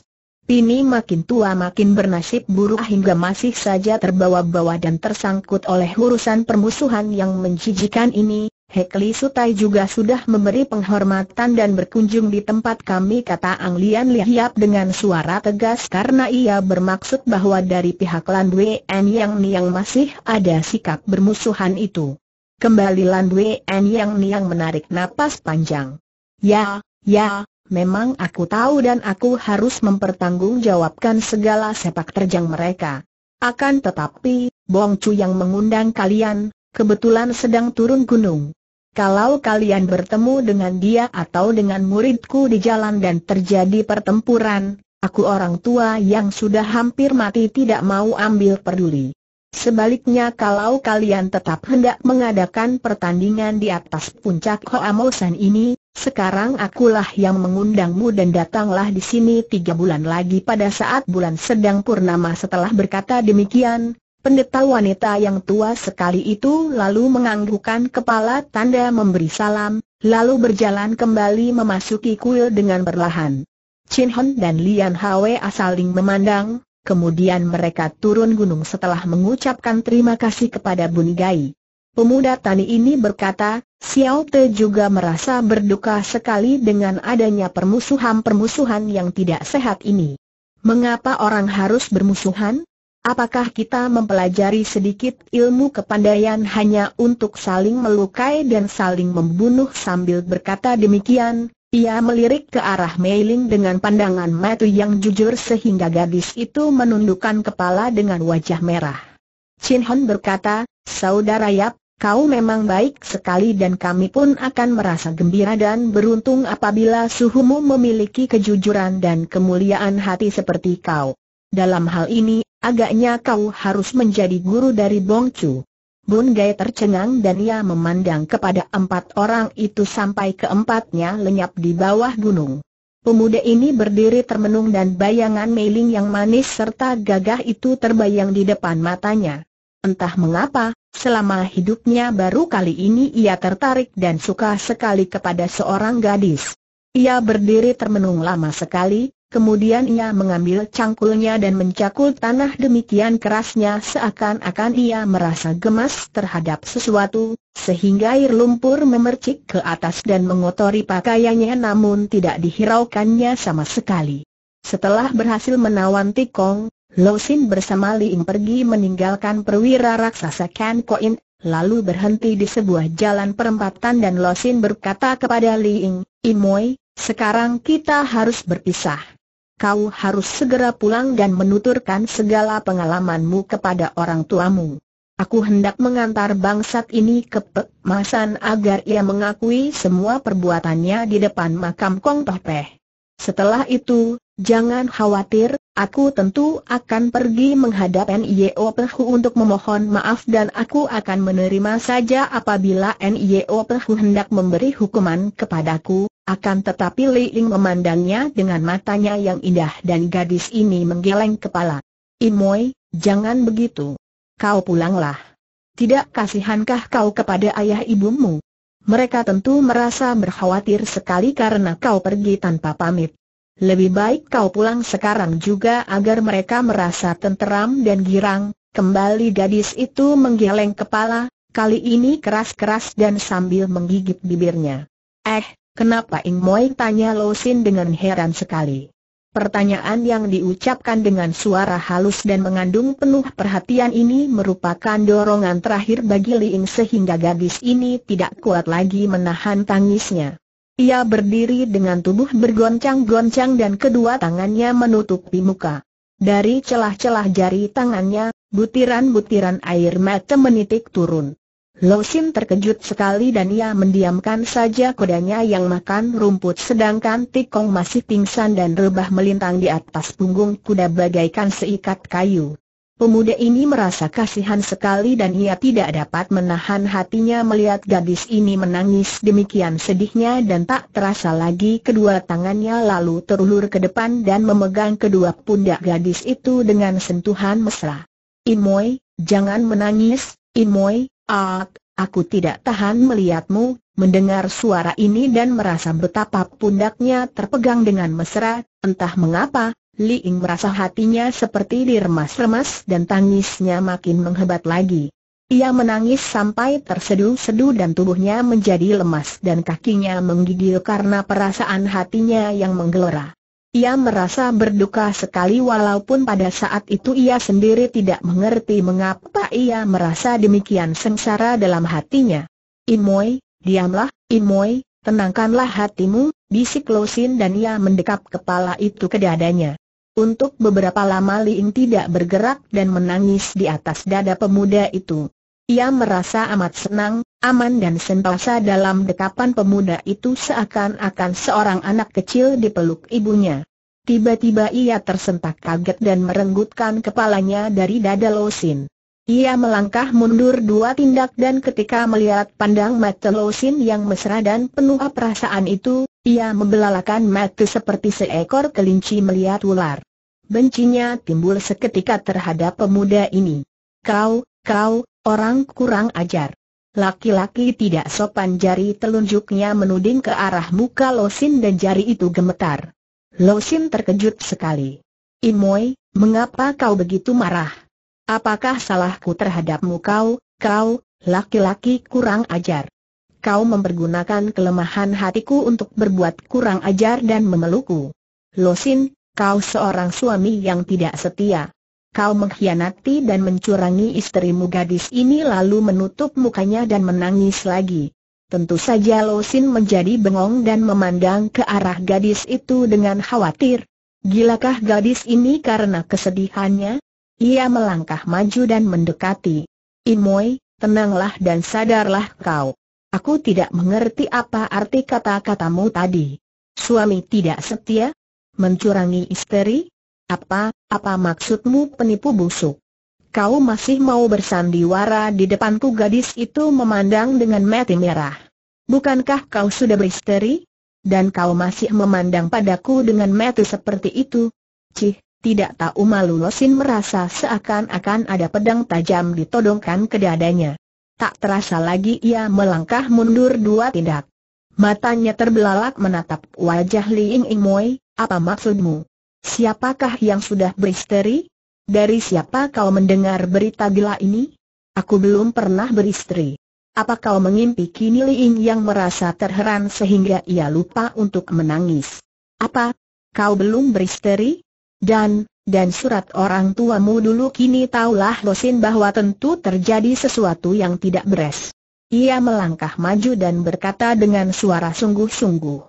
Pini makin tua makin bernasib buruk hingga masih saja terbawa-bawa dan tersangkut oleh urusan permusuhan yang menjijikan ini. Hekli Sutai juga sudah memberi penghormatan dan berkunjung di tempat kami kata Ang Lian dengan suara tegas karena ia bermaksud bahwa dari pihak Lan Wen Yang Niang masih ada sikap bermusuhan itu. Kembali Lan Wen Yang Niang menarik napas panjang. Ya, ya, Memang aku tahu dan aku harus mempertanggungjawabkan segala sepak terjang mereka. Akan tetapi, Bong Chu yang mengundang kalian, kebetulan sedang turun gunung. Kalau kalian bertemu dengan dia atau dengan muridku di jalan dan terjadi pertempuran, aku orang tua yang sudah hampir mati tidak mau ambil peduli. Sebaliknya kalau kalian tetap hendak mengadakan pertandingan di atas puncak Hoamosan ini, sekarang akulah yang mengundangmu dan datanglah di sini tiga bulan lagi pada saat bulan sedang purnama setelah berkata demikian, pendeta wanita yang tua sekali itu lalu menganggukkan kepala tanda memberi salam, lalu berjalan kembali memasuki kuil dengan perlahan. Chin Hon dan Lian Hwe asaling memandang, Kemudian mereka turun gunung setelah mengucapkan terima kasih kepada Bun Gai. Pemuda tani ini berkata, Xiao Te juga merasa berduka sekali dengan adanya permusuhan-permusuhan yang tidak sehat ini. Mengapa orang harus bermusuhan? Apakah kita mempelajari sedikit ilmu kepandaian hanya untuk saling melukai dan saling membunuh sambil berkata demikian, ia melirik ke arah Mei Ling dengan pandangan mata yang jujur sehingga gadis itu menundukkan kepala dengan wajah merah. Chin Hon berkata, Saudara Yap, kau memang baik sekali dan kami pun akan merasa gembira dan beruntung apabila suhumu memiliki kejujuran dan kemuliaan hati seperti kau. Dalam hal ini, agaknya kau harus menjadi guru dari Bong Chu. Bun Gai tercengang dan ia memandang kepada empat orang itu sampai keempatnya lenyap di bawah gunung. Pemuda ini berdiri termenung dan bayangan Meiling yang manis serta gagah itu terbayang di depan matanya. Entah mengapa, selama hidupnya baru kali ini ia tertarik dan suka sekali kepada seorang gadis. Ia berdiri termenung lama sekali, Kemudian ia mengambil cangkulnya dan mencakul tanah demikian kerasnya seakan-akan ia merasa gemas terhadap sesuatu, sehingga air lumpur memercik ke atas dan mengotori pakaiannya namun tidak dihiraukannya sama sekali. Setelah berhasil menawan tikong, Losin bersama Liing pergi meninggalkan perwira raksasa Ken Koin, lalu berhenti di sebuah jalan perempatan dan Losin berkata kepada Liing, Imoy, sekarang kita harus berpisah kau harus segera pulang dan menuturkan segala pengalamanmu kepada orang tuamu. Aku hendak mengantar bangsat ini ke Pemasan agar ia mengakui semua perbuatannya di depan makam Kong Toh Setelah itu, jangan khawatir, aku tentu akan pergi menghadap NIO Pehu untuk memohon maaf dan aku akan menerima saja apabila NIO Pehu hendak memberi hukuman kepadaku, akan tetapi Ling memandangnya dengan matanya yang indah dan gadis ini menggeleng kepala. Imoi, jangan begitu. Kau pulanglah. Tidak kasihankah kau kepada ayah ibumu? Mereka tentu merasa berkhawatir sekali karena kau pergi tanpa pamit. Lebih baik kau pulang sekarang juga agar mereka merasa tenteram dan girang. Kembali gadis itu menggeleng kepala, kali ini keras-keras dan sambil menggigit bibirnya. Eh, Kenapa Ing Moi tanya Lo Sin dengan heran sekali. Pertanyaan yang diucapkan dengan suara halus dan mengandung penuh perhatian ini merupakan dorongan terakhir bagi Li Ing sehingga gadis ini tidak kuat lagi menahan tangisnya. Ia berdiri dengan tubuh bergoncang-goncang dan kedua tangannya menutupi muka. Dari celah-celah jari tangannya, butiran-butiran air mata menitik turun. Lo Sim terkejut sekali dan ia mendiamkan saja kudanya yang makan rumput sedangkan Tikong masih pingsan dan rebah melintang di atas punggung kuda bagaikan seikat kayu. Pemuda ini merasa kasihan sekali dan ia tidak dapat menahan hatinya melihat gadis ini menangis demikian sedihnya dan tak terasa lagi kedua tangannya lalu terulur ke depan dan memegang kedua pundak gadis itu dengan sentuhan mesra. Imoy, jangan menangis, Imoy, Ah, aku tidak tahan melihatmu, mendengar suara ini dan merasa betapa pundaknya terpegang dengan mesra, entah mengapa, Li Ying merasa hatinya seperti diremas-remas dan tangisnya makin menghebat lagi. Ia menangis sampai terseduh-seduh dan tubuhnya menjadi lemas dan kakinya menggigil karena perasaan hatinya yang menggelora. Ia merasa berduka sekali walaupun pada saat itu ia sendiri tidak mengerti mengapa ia merasa demikian sengsara dalam hatinya. Imoy, diamlah, Imoy, tenangkanlah hatimu, bisik Losin dan ia mendekap kepala itu ke dadanya. Untuk beberapa lama Liing tidak bergerak dan menangis di atas dada pemuda itu. Ia merasa amat senang, aman dan sentosa dalam dekapan pemuda itu seakan-akan seorang anak kecil dipeluk ibunya. Tiba-tiba ia tersentak kaget dan merenggutkan kepalanya dari dada Losin. Ia melangkah mundur dua tindak dan ketika melihat pandang mata Losin yang mesra dan penuh perasaan itu, ia membelalakan mata seperti seekor kelinci melihat ular. Bencinya timbul seketika terhadap pemuda ini. Kau, kau, Orang kurang ajar. Laki-laki tidak sopan jari telunjuknya menuding ke arah muka Losin dan jari itu gemetar. Losin terkejut sekali. Imoy, mengapa kau begitu marah? Apakah salahku terhadapmu kau, kau, laki-laki kurang ajar? Kau mempergunakan kelemahan hatiku untuk berbuat kurang ajar dan memelukku. Losin, kau seorang suami yang tidak setia kau mengkhianati dan mencurangi istrimu gadis ini lalu menutup mukanya dan menangis lagi. Tentu saja Losin menjadi bengong dan memandang ke arah gadis itu dengan khawatir. Gilakah gadis ini karena kesedihannya? Ia melangkah maju dan mendekati. Imoy, tenanglah dan sadarlah kau. Aku tidak mengerti apa arti kata-katamu tadi. Suami tidak setia? Mencurangi istri? Apa, apa maksudmu penipu busuk? Kau masih mau bersandiwara di depanku gadis itu memandang dengan mati merah. Bukankah kau sudah beristeri? Dan kau masih memandang padaku dengan mati seperti itu? Cih, tidak tahu malu Losin merasa seakan-akan ada pedang tajam ditodongkan ke dadanya. Tak terasa lagi ia melangkah mundur dua tindak. Matanya terbelalak menatap wajah Li Ying Moy, apa maksudmu? Siapakah yang sudah beristeri? Dari siapa kau mendengar berita gila ini? Aku belum pernah beristeri. Apa kau mengimpi kini Ying yang merasa terheran sehingga ia lupa untuk menangis? Apa? Kau belum beristeri? Dan, dan surat orang tuamu dulu kini taulah Losin bahwa tentu terjadi sesuatu yang tidak beres. Ia melangkah maju dan berkata dengan suara sungguh-sungguh.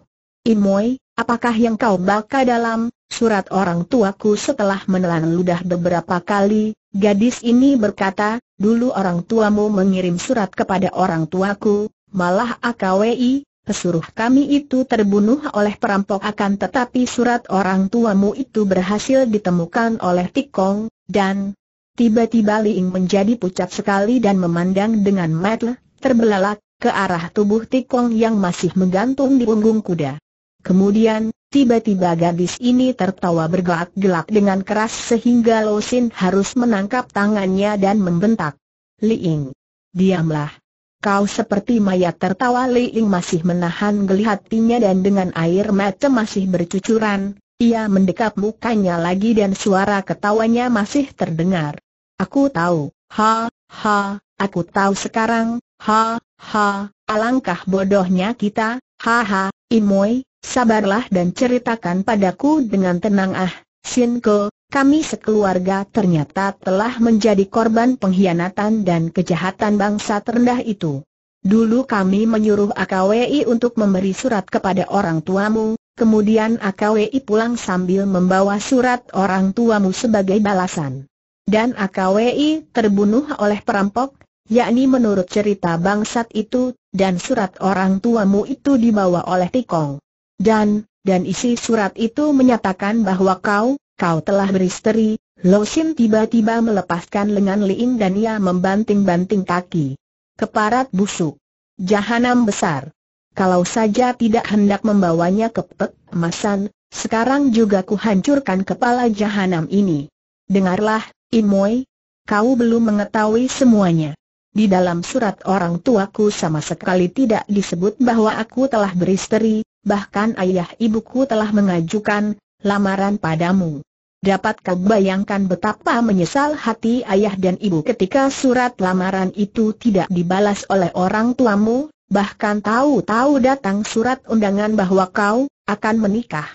Imoy, Apakah yang kau baca dalam surat orang tuaku setelah menelan ludah beberapa kali? Gadis ini berkata, dulu orang tuamu mengirim surat kepada orang tuaku, malah AKWI, pesuruh kami itu terbunuh oleh perampok akan tetapi surat orang tuamu itu berhasil ditemukan oleh Tikong, dan tiba-tiba Liing menjadi pucat sekali dan memandang dengan mata terbelalak ke arah tubuh Tikong yang masih menggantung di punggung kuda. Kemudian, tiba-tiba gadis ini tertawa bergelak-gelak dengan keras sehingga Lo Sin harus menangkap tangannya dan membentak. Li Ying, diamlah. Kau seperti mayat tertawa Li Ying masih menahan geli hatinya dan dengan air mata masih bercucuran, ia mendekap mukanya lagi dan suara ketawanya masih terdengar. Aku tahu, ha, ha, aku tahu sekarang, ha, ha, alangkah bodohnya kita, ha ha, Imoy, Sabarlah dan ceritakan padaku dengan tenang ah, Sinko, kami sekeluarga ternyata telah menjadi korban pengkhianatan dan kejahatan bangsa terendah itu. Dulu kami menyuruh AKWI untuk memberi surat kepada orang tuamu, kemudian AKWI pulang sambil membawa surat orang tuamu sebagai balasan. Dan AKWI terbunuh oleh perampok, yakni menurut cerita bangsat itu, dan surat orang tuamu itu dibawa oleh Tikong. Dan, dan isi surat itu menyatakan bahwa kau, kau telah beristeri. Lo Sin tiba-tiba melepaskan lengan Liing dan ia membanting-banting kaki. Keparat busuk. Jahanam besar. Kalau saja tidak hendak membawanya ke emasan, sekarang juga kuhancurkan kepala jahanam ini. Dengarlah, Imoy, kau belum mengetahui semuanya. Di dalam surat orang tuaku sama sekali tidak disebut bahwa aku telah beristeri, bahkan ayah ibuku telah mengajukan lamaran padamu. dapatkah bayangkan betapa menyesal hati ayah dan ibu ketika surat lamaran itu tidak dibalas oleh orang tuamu, bahkan tahu-tahu datang surat undangan bahwa kau akan menikah.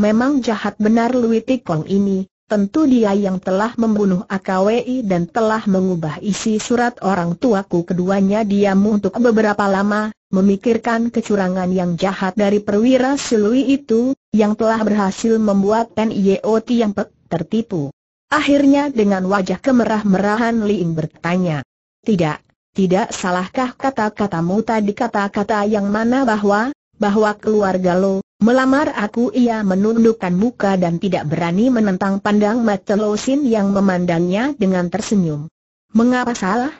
Memang jahat benar Lui Tikong ini, tentu dia yang telah membunuh AKWI dan telah mengubah isi surat orang tuaku keduanya diamu untuk beberapa lama, memikirkan kecurangan yang jahat dari perwira Silui itu, yang telah berhasil membuat NIO yang Pek tertipu. Akhirnya dengan wajah kemerah-merahan Liing bertanya, Tidak, tidak salahkah kata-katamu tadi kata-kata yang mana bahwa, bahwa keluarga lo, melamar aku ia menundukkan muka dan tidak berani menentang pandang mata Lo yang memandangnya dengan tersenyum. Mengapa salah?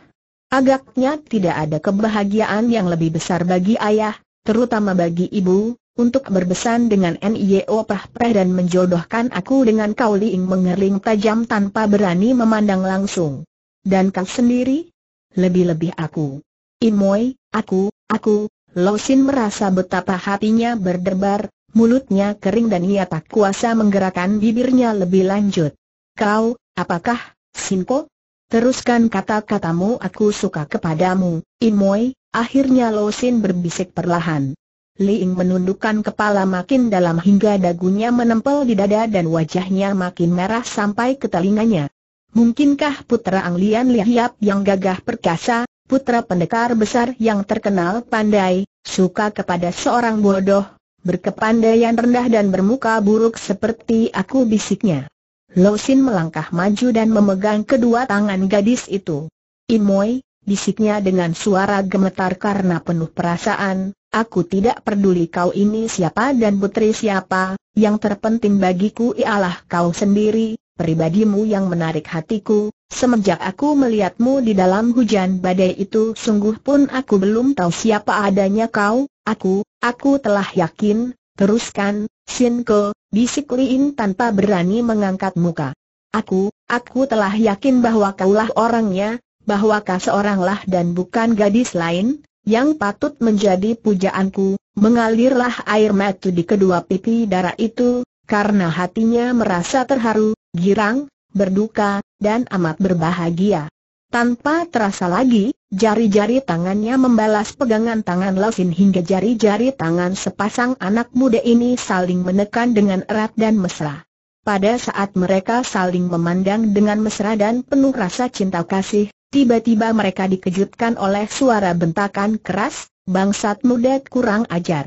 Agaknya tidak ada kebahagiaan yang lebih besar bagi ayah, terutama bagi ibu, untuk berbesan dengan NIO Prah Prah dan menjodohkan aku dengan Kau Liing mengerling tajam tanpa berani memandang langsung. Dan kau sendiri? Lebih-lebih aku. Imoy, aku, aku, Losin merasa betapa hatinya berdebar, mulutnya kering dan ia tak kuasa menggerakkan bibirnya lebih lanjut. Kau, apakah, Sinko? Teruskan kata-katamu aku suka kepadamu, Imoy, akhirnya Lo Sin berbisik perlahan. Li Ying menundukkan kepala makin dalam hingga dagunya menempel di dada dan wajahnya makin merah sampai ke telinganya. Mungkinkah putra Anglian Liap yang gagah perkasa, putra pendekar besar yang terkenal pandai, suka kepada seorang bodoh, berkepandaian rendah dan bermuka buruk seperti aku bisiknya. Lo Sin melangkah maju dan memegang kedua tangan gadis itu. Imoy, bisiknya dengan suara gemetar karena penuh perasaan, aku tidak peduli kau ini siapa dan putri siapa, yang terpenting bagiku ialah kau sendiri, pribadimu yang menarik hatiku, semenjak aku melihatmu di dalam hujan badai itu sungguh pun aku belum tahu siapa adanya kau, aku, aku telah yakin, Teruskan, Shinko, bisik Liin tanpa berani mengangkat muka. Aku, aku telah yakin bahwa kaulah orangnya, bahwa kau seoranglah dan bukan gadis lain, yang patut menjadi pujaanku, mengalirlah air mata di kedua pipi darah itu, karena hatinya merasa terharu, girang, berduka, dan amat berbahagia. Tanpa terasa lagi, Jari-jari tangannya membalas pegangan tangan Lovin hingga jari-jari tangan sepasang anak muda ini saling menekan dengan erat dan mesra. Pada saat mereka saling memandang dengan mesra dan penuh rasa cinta kasih, tiba-tiba mereka dikejutkan oleh suara bentakan keras, bangsat muda kurang ajar.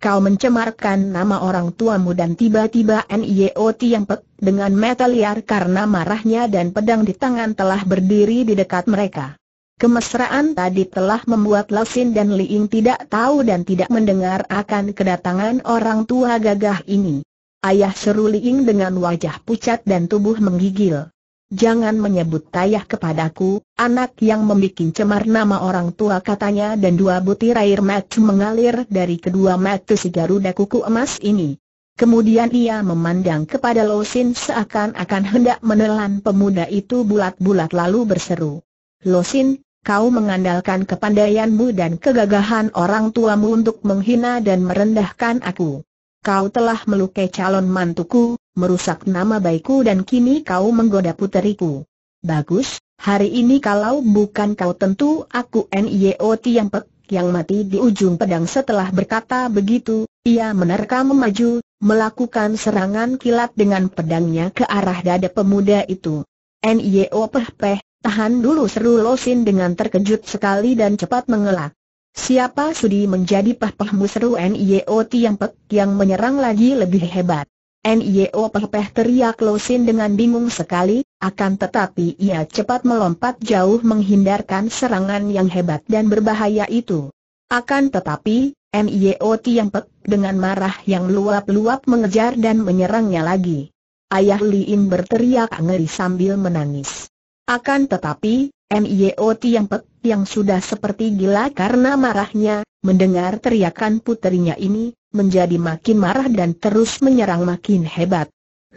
Kau mencemarkan nama orang tuamu dan tiba-tiba NIOT yang pek dengan metal liar karena marahnya dan pedang di tangan telah berdiri di dekat mereka. Kemesraan tadi telah membuat Lasin dan Liing tidak tahu dan tidak mendengar akan kedatangan orang tua gagah ini. Ayah seru Liing dengan wajah pucat dan tubuh menggigil. Jangan menyebut tayah kepadaku, anak yang membuat cemar nama orang tua katanya dan dua butir air mata mengalir dari kedua mata si Garuda kuku emas ini. Kemudian ia memandang kepada Losin seakan-akan hendak menelan pemuda itu bulat-bulat lalu berseru. Losin, kau mengandalkan kepandaianmu dan kegagahan orang tuamu untuk menghina dan merendahkan aku. Kau telah melukai calon mantuku, merusak nama baikku dan kini kau menggoda puteriku. Bagus, hari ini kalau bukan kau tentu aku NIO Tiang Pek yang mati di ujung pedang setelah berkata begitu, ia menerkam memaju, melakukan serangan kilat dengan pedangnya ke arah dada pemuda itu. NIO Peh Peh, Tahan dulu seru Losin dengan terkejut sekali dan cepat mengelak. Siapa sudi menjadi pahpahmu seru N.I.O. Tiang pek yang menyerang lagi lebih hebat. NIO pehpeh teriak Losin dengan bingung sekali, akan tetapi ia cepat melompat jauh menghindarkan serangan yang hebat dan berbahaya itu. Akan tetapi, NIO Tiang pek dengan marah yang luap-luap mengejar dan menyerangnya lagi. Ayah Liin berteriak ngeri sambil menangis. Akan tetapi, M.I.O. Tiang pek, yang sudah seperti gila karena marahnya, mendengar teriakan puterinya ini, menjadi makin marah dan terus menyerang makin hebat.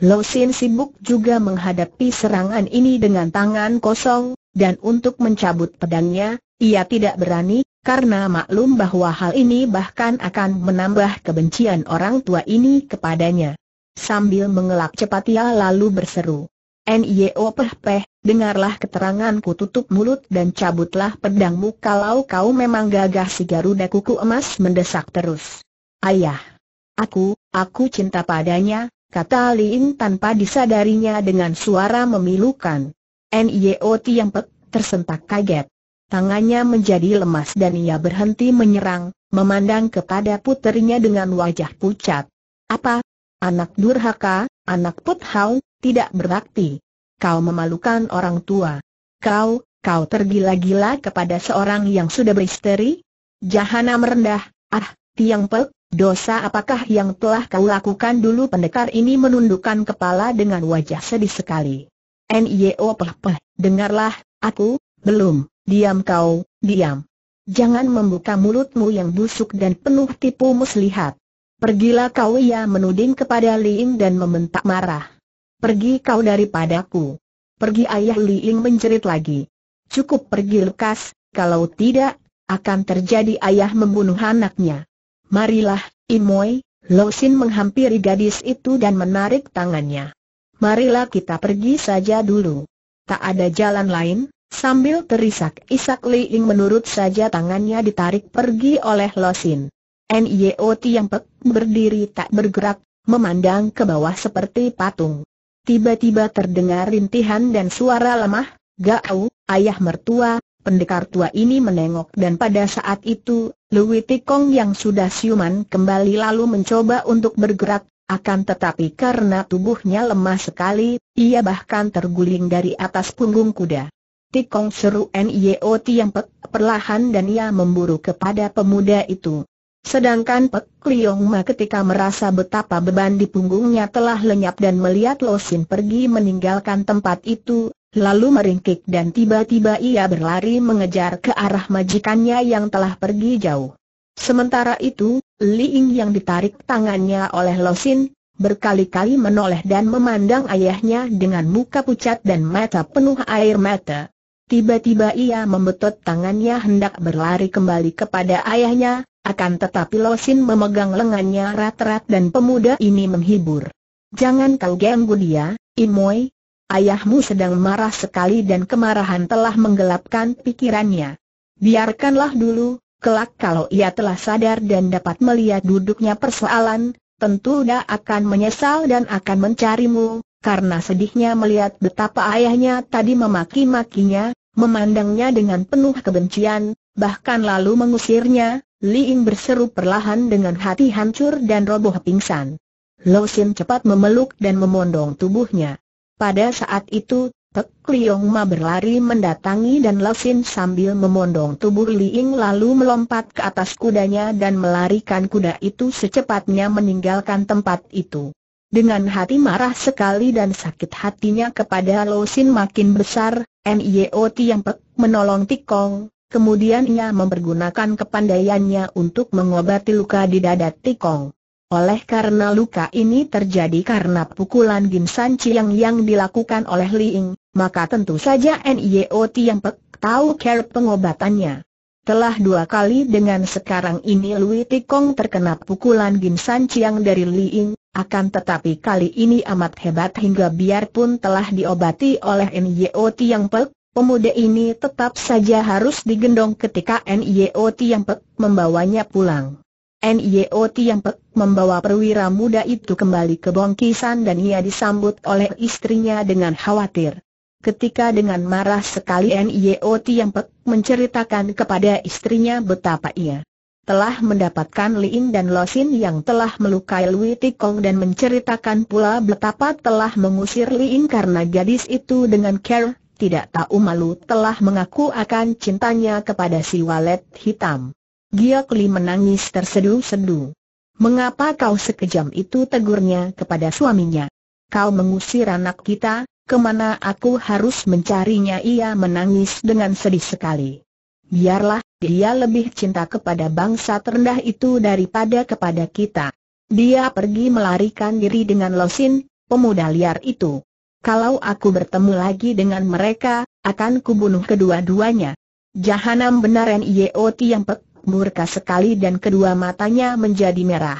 Lo Sin sibuk juga menghadapi serangan ini dengan tangan kosong, dan untuk mencabut pedangnya, ia tidak berani, karena maklum bahwa hal ini bahkan akan menambah kebencian orang tua ini kepadanya. Sambil mengelak cepat ia lalu berseru. Nio peh peh, dengarlah keteranganku tutup mulut dan cabutlah pedangmu kalau kau memang gagah si Garuda Kuku Emas mendesak terus. Ayah, aku, aku cinta padanya, kata Liin tanpa disadarinya dengan suara memilukan. Niot yang pek, tersentak kaget. Tangannya menjadi lemas dan ia berhenti menyerang, memandang kepada puterinya dengan wajah pucat. Apa? Anak durhaka, anak puthau, tidak berbakti kau memalukan orang tua. Kau, kau tergila-gila kepada seorang yang sudah beristeri? Jahana merendah, ah, tiang pek, dosa apakah yang telah kau lakukan dulu pendekar ini menundukkan kepala dengan wajah sedih sekali. N.I.O. Peh dengarlah, aku, belum, diam kau, diam. Jangan membuka mulutmu yang busuk dan penuh tipu muslihat. Pergilah kau ia menuding kepada Liing dan membentak marah. Pergi kau daripadaku. Pergi ayah Li Liing menjerit lagi. Cukup pergi lekas, kalau tidak, akan terjadi ayah membunuh anaknya. Marilah, Imoy, Losin menghampiri gadis itu dan menarik tangannya. Marilah kita pergi saja dulu. Tak ada jalan lain, sambil terisak-isak Liing menurut saja tangannya ditarik pergi oleh Losin. Niot yang pek berdiri tak bergerak, memandang ke bawah seperti patung tiba-tiba terdengar rintihan dan suara lemah, Gao, ayah mertua, pendekar tua ini menengok dan pada saat itu, Lui Tikong yang sudah siuman kembali lalu mencoba untuk bergerak, akan tetapi karena tubuhnya lemah sekali, ia bahkan terguling dari atas punggung kuda. Tikong seru Nio yang pe perlahan dan ia memburu kepada pemuda itu. Sedangkan Pek Liong Ma ketika merasa betapa beban di punggungnya telah lenyap dan melihat Losin pergi meninggalkan tempat itu, lalu meringkik dan tiba-tiba ia berlari mengejar ke arah majikannya yang telah pergi jauh. Sementara itu, Li Ying yang ditarik tangannya oleh Losin, berkali-kali menoleh dan memandang ayahnya dengan muka pucat dan mata penuh air mata. Tiba-tiba ia membetot tangannya hendak berlari kembali kepada ayahnya, akan tetapi Losin memegang lengannya rat-rat dan pemuda ini menghibur. Jangan kau ganggu dia, Imoy. Ayahmu sedang marah sekali dan kemarahan telah menggelapkan pikirannya. Biarkanlah dulu, kelak kalau ia telah sadar dan dapat melihat duduknya persoalan, tentu dia akan menyesal dan akan mencarimu, karena sedihnya melihat betapa ayahnya tadi memaki-makinya, memandangnya dengan penuh kebencian, bahkan lalu mengusirnya, Ying berseru perlahan dengan hati hancur dan roboh pingsan. Sin cepat memeluk dan memondong tubuhnya. Pada saat itu, Tek Liong Ma berlari mendatangi dan Sin sambil memondong tubuh Liing lalu melompat ke atas kudanya dan melarikan kuda itu secepatnya meninggalkan tempat itu. Dengan hati marah sekali dan sakit hatinya kepada Sin makin besar, Nio yang Pek menolong Tikong, Kemudian ia mempergunakan kepandaiannya untuk mengobati luka di dada Tikong. Oleh karena luka ini terjadi karena pukulan Ginsan Chiang yang dilakukan oleh Liing, maka tentu saja Nio Tiang pek tahu care pengobatannya. Telah dua kali dengan sekarang ini Lui Tikong terkena pukulan Ginsan Chiang dari Liing, akan tetapi kali ini amat hebat hingga biarpun telah diobati oleh Nio Tiang Pek, Pemuda ini tetap saja harus digendong ketika NIO Tiangpek membawanya pulang. NIO Tiangpek membawa perwira muda itu kembali ke Bongkisan dan ia disambut oleh istrinya dengan khawatir. Ketika dengan marah sekali NIO Tiangpek menceritakan kepada istrinya betapa ia telah mendapatkan Liin dan Losin yang telah melukai Lui Tikong dan menceritakan pula betapa telah mengusir Liin karena gadis itu dengan care tidak tahu malu telah mengaku akan cintanya kepada si walet hitam. Giok Li menangis tersedu-sedu. Mengapa kau sekejam itu tegurnya kepada suaminya? Kau mengusir anak kita, kemana aku harus mencarinya? Ia menangis dengan sedih sekali. Biarlah, dia lebih cinta kepada bangsa terendah itu daripada kepada kita. Dia pergi melarikan diri dengan Losin, pemuda liar itu. Kalau aku bertemu lagi dengan mereka, akan kubunuh kedua-duanya. Jahanam benaran Yeoti e yang Pek, murka sekali dan kedua matanya menjadi merah.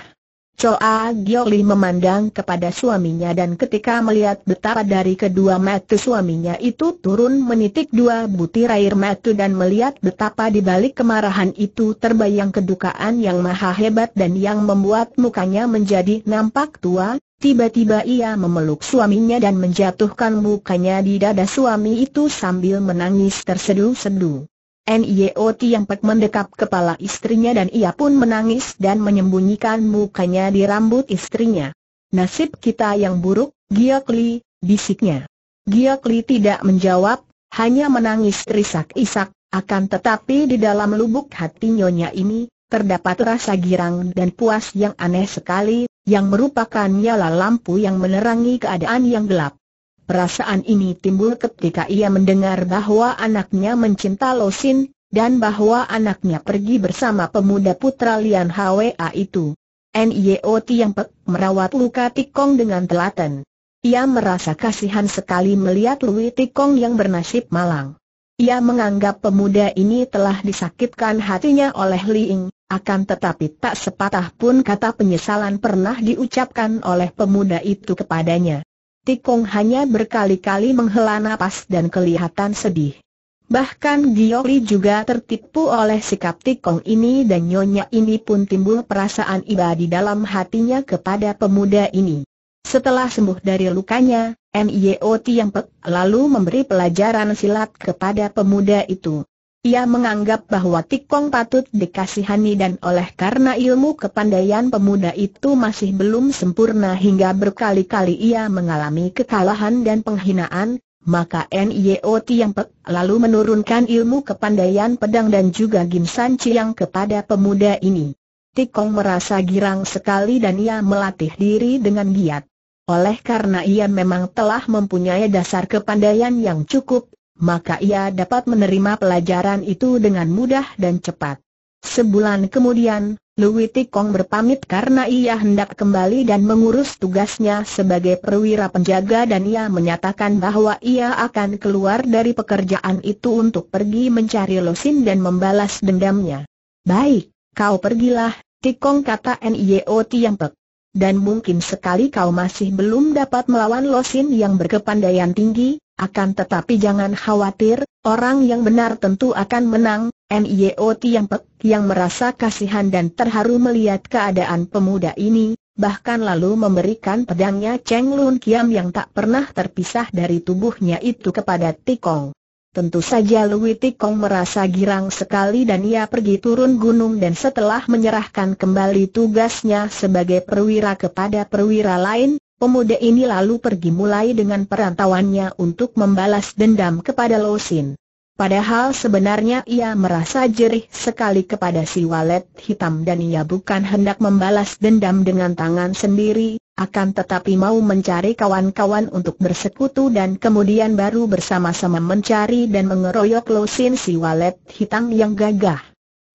Choa Gioli memandang kepada suaminya dan ketika melihat betapa dari kedua mata suaminya itu turun menitik dua butir air mata dan melihat betapa di balik kemarahan itu terbayang kedukaan yang maha hebat dan yang membuat mukanya menjadi nampak tua, tiba-tiba ia memeluk suaminya dan menjatuhkan mukanya di dada suami itu sambil menangis terseduh-seduh. NIOT yang pek mendekap kepala istrinya dan ia pun menangis dan menyembunyikan mukanya di rambut istrinya. Nasib kita yang buruk, Giyok Li, bisiknya. Giyok Li tidak menjawab, hanya menangis terisak-isak, akan tetapi di dalam lubuk hati nyonya ini, terdapat rasa girang dan puas yang aneh sekali, yang merupakan nyala lampu yang menerangi keadaan yang gelap. Perasaan ini timbul ketika ia mendengar bahwa anaknya mencinta Losin, dan bahwa anaknya pergi bersama pemuda putra Lian Hwa itu. Nio Tiang Pek merawat luka Tikong dengan telaten. Ia merasa kasihan sekali melihat Lui Tikong yang bernasib malang. Ia menganggap pemuda ini telah disakitkan hatinya oleh Liing, akan tetapi tak sepatah pun kata penyesalan pernah diucapkan oleh pemuda itu kepadanya. Tikung hanya berkali-kali menghela nafas dan kelihatan sedih. Bahkan Giori juga tertipu oleh sikap Tikong ini dan nyonya ini pun timbul perasaan iba di dalam hatinya kepada pemuda ini. Setelah sembuh dari lukanya, MIO yang Pek lalu memberi pelajaran silat kepada pemuda itu. Ia menganggap bahwa Tikong patut dikasihani dan oleh karena ilmu kepandaian pemuda itu masih belum sempurna hingga berkali-kali ia mengalami kekalahan dan penghinaan, maka NIO Tiang Pek lalu menurunkan ilmu kepandaian pedang dan juga Gimsan Ciang kepada pemuda ini. Tikong merasa girang sekali dan ia melatih diri dengan giat. Oleh karena ia memang telah mempunyai dasar kepandaian yang cukup, maka ia dapat menerima pelajaran itu dengan mudah dan cepat. Sebulan kemudian, Louis Tikong berpamit karena ia hendak kembali dan mengurus tugasnya sebagai perwira penjaga dan ia menyatakan bahwa ia akan keluar dari pekerjaan itu untuk pergi mencari Losin dan membalas dendamnya. Baik, kau pergilah, Tikong kata Nio Tiampek. Dan mungkin sekali kau masih belum dapat melawan Losin yang berkepandaian tinggi, akan tetapi jangan khawatir, orang yang benar tentu akan menang, NIO Tiang yang merasa kasihan dan terharu melihat keadaan pemuda ini, bahkan lalu memberikan pedangnya Cheng Lun Kiam yang tak pernah terpisah dari tubuhnya itu kepada Tikong. Tentu saja Lui Tikong merasa girang sekali dan ia pergi turun gunung dan setelah menyerahkan kembali tugasnya sebagai perwira kepada perwira lain, Pemuda ini lalu pergi mulai dengan perantauannya untuk membalas dendam kepada Losin. Padahal sebenarnya ia merasa jerih sekali kepada si walet hitam dan ia bukan hendak membalas dendam dengan tangan sendiri, akan tetapi mau mencari kawan-kawan untuk bersekutu dan kemudian baru bersama-sama mencari dan mengeroyok Losin si walet hitam yang gagah.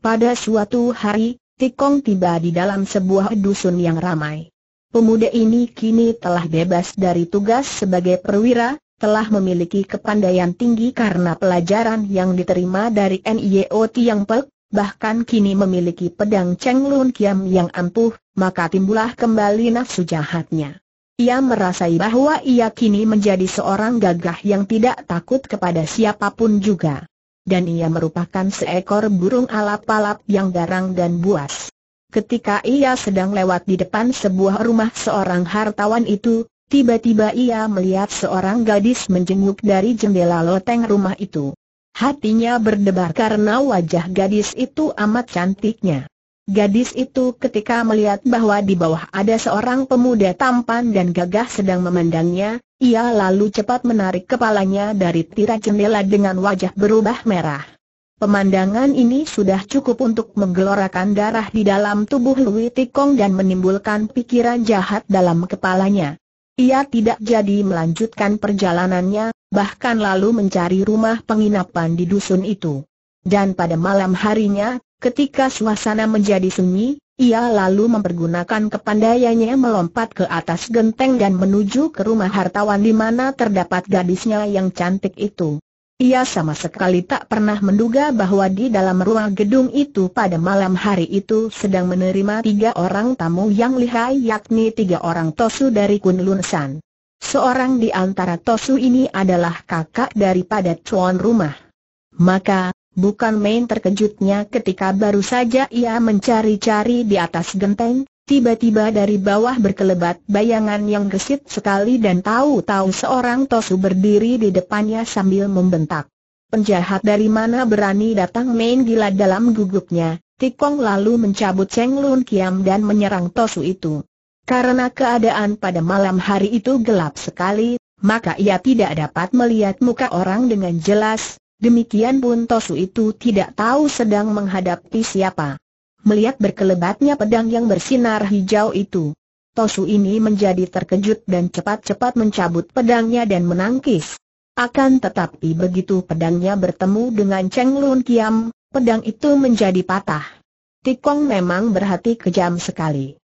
Pada suatu hari, Tikong tiba di dalam sebuah dusun yang ramai. Pemuda ini kini telah bebas dari tugas sebagai perwira, telah memiliki kepandaian tinggi karena pelajaran yang diterima dari NIO Tiang Pek, bahkan kini memiliki pedang Cheng Lun Kiam yang ampuh, maka timbulah kembali nafsu jahatnya. Ia merasai bahwa ia kini menjadi seorang gagah yang tidak takut kepada siapapun juga. Dan ia merupakan seekor burung alap-alap yang garang dan buas ketika ia sedang lewat di depan sebuah rumah seorang hartawan itu, tiba-tiba ia melihat seorang gadis menjenguk dari jendela loteng rumah itu. Hatinya berdebar karena wajah gadis itu amat cantiknya. Gadis itu ketika melihat bahwa di bawah ada seorang pemuda tampan dan gagah sedang memandangnya, ia lalu cepat menarik kepalanya dari tirai jendela dengan wajah berubah merah. Pemandangan ini sudah cukup untuk menggelorakan darah di dalam tubuh Lui Tikong dan menimbulkan pikiran jahat dalam kepalanya. Ia tidak jadi melanjutkan perjalanannya, bahkan lalu mencari rumah penginapan di dusun itu. Dan pada malam harinya, ketika suasana menjadi sunyi, ia lalu mempergunakan kepandaiannya melompat ke atas genteng dan menuju ke rumah hartawan di mana terdapat gadisnya yang cantik itu. Ia sama sekali tak pernah menduga bahwa di dalam ruang gedung itu pada malam hari itu sedang menerima tiga orang tamu yang lihai yakni tiga orang Tosu dari Kunlun San. Seorang di antara Tosu ini adalah kakak daripada tuan rumah. Maka, bukan main terkejutnya ketika baru saja ia mencari-cari di atas genteng, Tiba-tiba dari bawah berkelebat bayangan yang gesit sekali dan tahu-tahu seorang Tosu berdiri di depannya sambil membentak. Penjahat dari mana berani datang main gila dalam gugupnya, Tikong lalu mencabut Cheng Lun Kiam dan menyerang Tosu itu. Karena keadaan pada malam hari itu gelap sekali, maka ia tidak dapat melihat muka orang dengan jelas, demikian pun Tosu itu tidak tahu sedang menghadapi siapa melihat berkelebatnya pedang yang bersinar hijau itu. Tosu ini menjadi terkejut dan cepat-cepat mencabut pedangnya dan menangkis. Akan tetapi begitu pedangnya bertemu dengan Cheng Lun Kiam, pedang itu menjadi patah. Tikong memang berhati kejam sekali.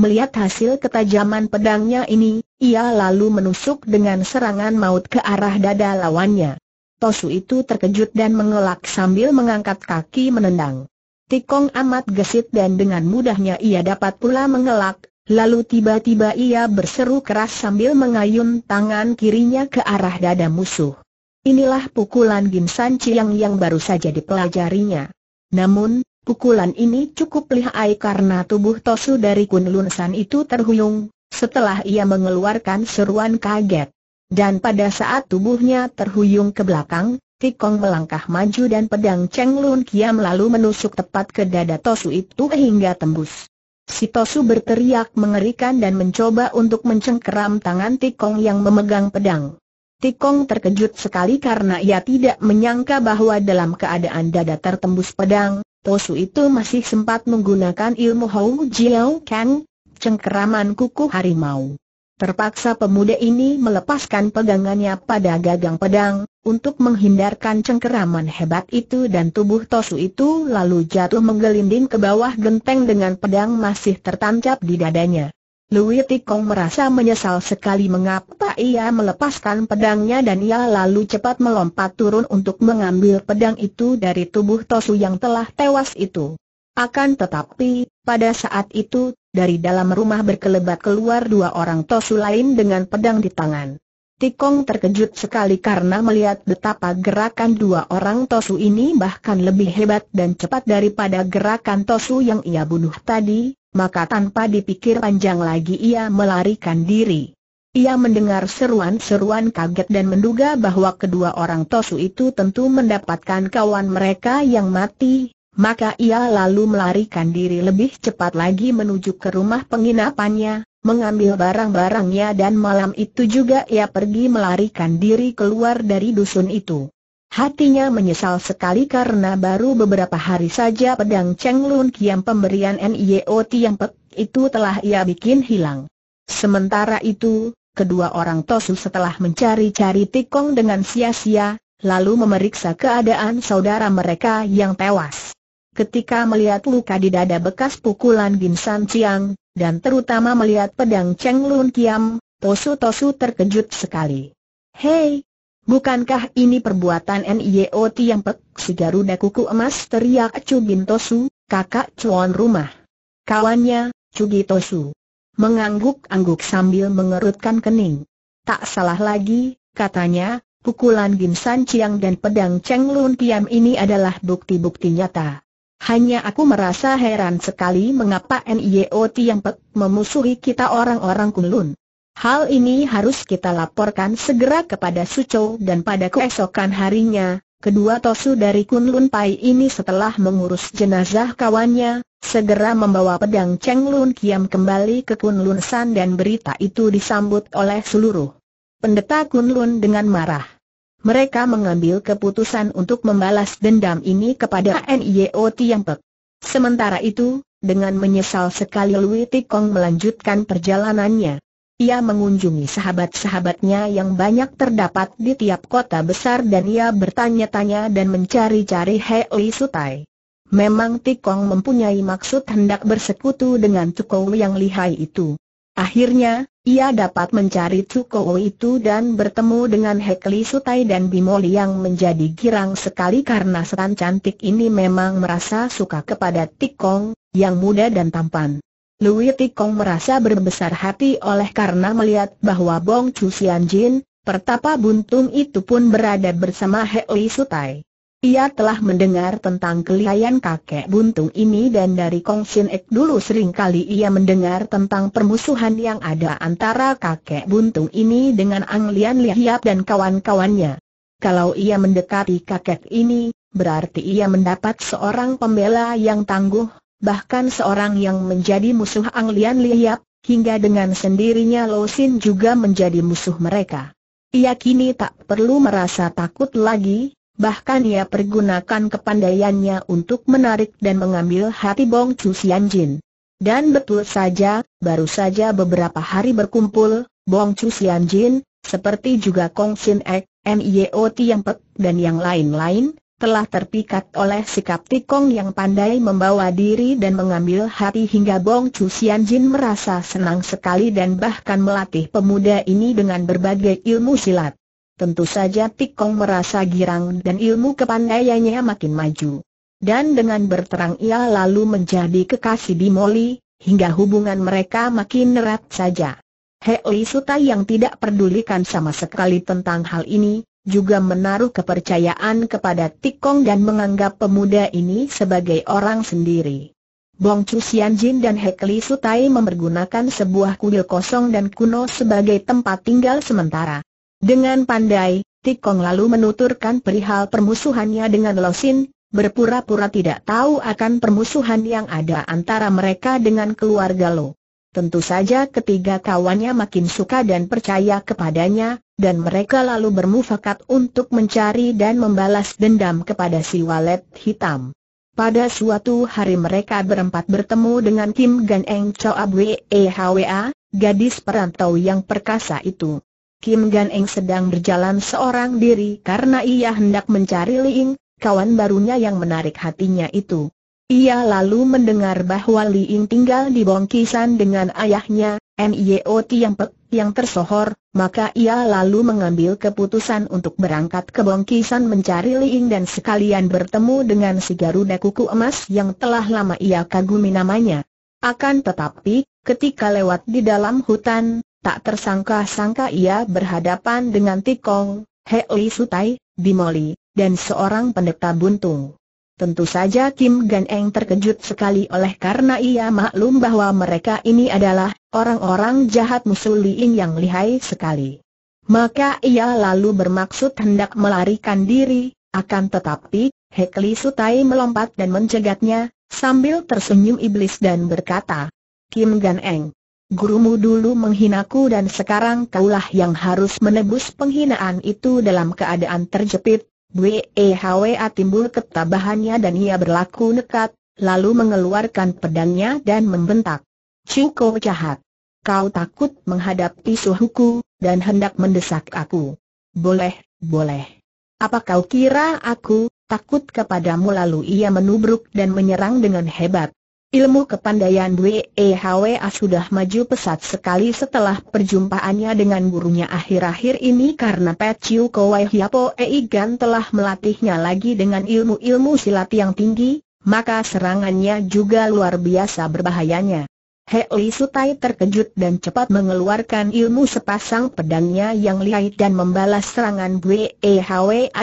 Melihat hasil ketajaman pedangnya ini, ia lalu menusuk dengan serangan maut ke arah dada lawannya. Tosu itu terkejut dan mengelak sambil mengangkat kaki menendang. Tikong amat gesit dan dengan mudahnya ia dapat pula mengelak, lalu tiba-tiba ia berseru keras sambil mengayun tangan kirinya ke arah dada musuh. Inilah pukulan San Chiang yang baru saja dipelajarinya. Namun, pukulan ini cukup lihai karena tubuh Tosu dari Lun San itu terhuyung, setelah ia mengeluarkan seruan kaget. Dan pada saat tubuhnya terhuyung ke belakang, Tikong melangkah maju dan pedang Cheng Lun Kiam lalu menusuk tepat ke dada Tosu itu hingga tembus. Si Tosu berteriak mengerikan dan mencoba untuk mencengkeram tangan Tikong yang memegang pedang. Tikong terkejut sekali karena ia tidak menyangka bahwa dalam keadaan dada tertembus pedang, Tosu itu masih sempat menggunakan ilmu Hou Jiao Kang, cengkeraman kuku harimau. Terpaksa pemuda ini melepaskan pegangannya pada gagang pedang, untuk menghindarkan cengkeraman hebat itu dan tubuh Tosu itu lalu jatuh menggelinding ke bawah genteng dengan pedang masih tertancap di dadanya. Lui Tikong merasa menyesal sekali mengapa ia melepaskan pedangnya dan ia lalu cepat melompat turun untuk mengambil pedang itu dari tubuh Tosu yang telah tewas itu. Akan tetapi, pada saat itu, dari dalam rumah berkelebat keluar dua orang tosu lain dengan pedang di tangan. Tikong terkejut sekali karena melihat betapa gerakan dua orang Tosu ini bahkan lebih hebat dan cepat daripada gerakan Tosu yang ia bunuh tadi, maka tanpa dipikir panjang lagi ia melarikan diri. Ia mendengar seruan-seruan kaget dan menduga bahwa kedua orang Tosu itu tentu mendapatkan kawan mereka yang mati, maka ia lalu melarikan diri lebih cepat lagi menuju ke rumah penginapannya, mengambil barang-barangnya dan malam itu juga ia pergi melarikan diri keluar dari dusun itu. Hatinya menyesal sekali karena baru beberapa hari saja pedang Cheng Lun Kiam pemberian NIO Tiang Pek itu telah ia bikin hilang. Sementara itu, kedua orang Tosu setelah mencari-cari Tikong dengan sia-sia, lalu memeriksa keadaan saudara mereka yang tewas ketika melihat luka di dada bekas pukulan Ginsan Chiang, dan terutama melihat pedang Cheng Lun Kiam, Tosu Tosu terkejut sekali. Hei, bukankah ini perbuatan NIO Tiang Pek si Garuda Kuku Emas teriak Chu Bin Tosu, kakak cuan rumah. Kawannya, Cugi Tosu. Mengangguk-angguk sambil mengerutkan kening. Tak salah lagi, katanya, pukulan Ginsan Chiang dan pedang Cheng Lun Kiam ini adalah bukti-bukti nyata. Hanya aku merasa heran sekali mengapa NIO Tiang Pek memusuhi kita orang-orang Kunlun. Hal ini harus kita laporkan segera kepada Suco dan pada keesokan harinya, kedua Tosu dari Kunlun Pai ini setelah mengurus jenazah kawannya, segera membawa pedang Cheng Lun Kiam kembali ke Kunlun San dan berita itu disambut oleh seluruh pendeta Kunlun dengan marah mereka mengambil keputusan untuk membalas dendam ini kepada NIO Tiangpek. Sementara itu, dengan menyesal sekali Lui Tikong melanjutkan perjalanannya. Ia mengunjungi sahabat-sahabatnya yang banyak terdapat di tiap kota besar dan ia bertanya-tanya dan mencari-cari Hei Sutai. Memang Tikong mempunyai maksud hendak bersekutu dengan Tukou yang lihai itu. Akhirnya, ia dapat mencari Cukowo itu dan bertemu dengan Hekli Sutai dan Bimoli yang menjadi girang sekali karena setan cantik ini memang merasa suka kepada Tikong, yang muda dan tampan. Lui Tikong merasa berbesar hati oleh karena melihat bahwa Bong Chu Jin, pertapa buntung itu pun berada bersama Hekli Sutai. Ia telah mendengar tentang kelihayan kakek buntung ini dan dari Kong Sin Ek dulu sering kali ia mendengar tentang permusuhan yang ada antara kakek buntung ini dengan Ang Lian dan kawan-kawannya. Kalau ia mendekati kakek ini, berarti ia mendapat seorang pembela yang tangguh, bahkan seorang yang menjadi musuh Ang Lian hingga dengan sendirinya Lo Sin juga menjadi musuh mereka. Ia kini tak perlu merasa takut lagi, Bahkan ia pergunakan kepandaiannya untuk menarik dan mengambil hati Bong Chu Jin. Dan betul saja, baru saja beberapa hari berkumpul, Bong Chu Jin, seperti juga Kong Sin Ek, Miot Yang Pek, dan yang lain-lain, telah terpikat oleh sikap Tikong yang pandai membawa diri dan mengambil hati hingga Bong Chu Jin merasa senang sekali dan bahkan melatih pemuda ini dengan berbagai ilmu silat. Tentu saja Tikong merasa girang dan ilmu kepandaiannya makin maju. Dan dengan berterang ia lalu menjadi kekasih Bimoli, hingga hubungan mereka makin erat saja. Hei Suta yang tidak pedulikan sama sekali tentang hal ini, juga menaruh kepercayaan kepada Tikong dan menganggap pemuda ini sebagai orang sendiri. Bong Chu Sian Jin dan Li Sutai memergunakan sebuah kuil kosong dan kuno sebagai tempat tinggal sementara. Dengan pandai, Tikong lalu menuturkan perihal permusuhannya dengan Losin, berpura-pura tidak tahu akan permusuhan yang ada antara mereka dengan keluarga Lo. Tentu saja ketiga kawannya makin suka dan percaya kepadanya, dan mereka lalu bermufakat untuk mencari dan membalas dendam kepada si walet hitam. Pada suatu hari mereka berempat bertemu dengan Kim Gan Eng Choa Bwe Ehwa, gadis perantau yang perkasa itu. Kim Gan Eng sedang berjalan seorang diri karena ia hendak mencari Liing, kawan barunya yang menarik hatinya itu. Ia lalu mendengar bahwa Liing tinggal di Bongkisan dengan ayahnya, Nio Tiang Pek, yang tersohor, maka ia lalu mengambil keputusan untuk berangkat ke Bongkisan mencari Liing dan sekalian bertemu dengan si Garuda Kuku Emas yang telah lama ia kagumi namanya. Akan tetapi, ketika lewat di dalam hutan, Tak tersangka-sangka ia berhadapan dengan Tikong, Hei Sutai, Bimoli, dan seorang pendeta buntung. Tentu saja Kim Gan Eng terkejut sekali oleh karena ia maklum bahwa mereka ini adalah orang-orang jahat musuh Ying yang lihai sekali. Maka ia lalu bermaksud hendak melarikan diri, akan tetapi, Hekli Sutai melompat dan mencegatnya, sambil tersenyum iblis dan berkata, Kim Gan Eng, Gurumu dulu menghinaku dan sekarang kaulah yang harus menebus penghinaan itu dalam keadaan terjepit. Bwehwa timbul ketabahannya dan ia berlaku nekat, lalu mengeluarkan pedangnya dan membentak. Cuko jahat. Kau takut menghadapi suhuku, dan hendak mendesak aku. Boleh, boleh. Apa kau kira aku, takut kepadamu lalu ia menubruk dan menyerang dengan hebat. Ilmu kepandaian Dwe sudah maju pesat sekali setelah perjumpaannya dengan gurunya akhir-akhir ini karena Pet Chiu Kowai Hiapo Eigan telah melatihnya lagi dengan ilmu-ilmu silat yang tinggi, maka serangannya juga luar biasa berbahayanya. Li Sutai terkejut dan cepat mengeluarkan ilmu sepasang pedangnya yang lihai dan membalas serangan Bwe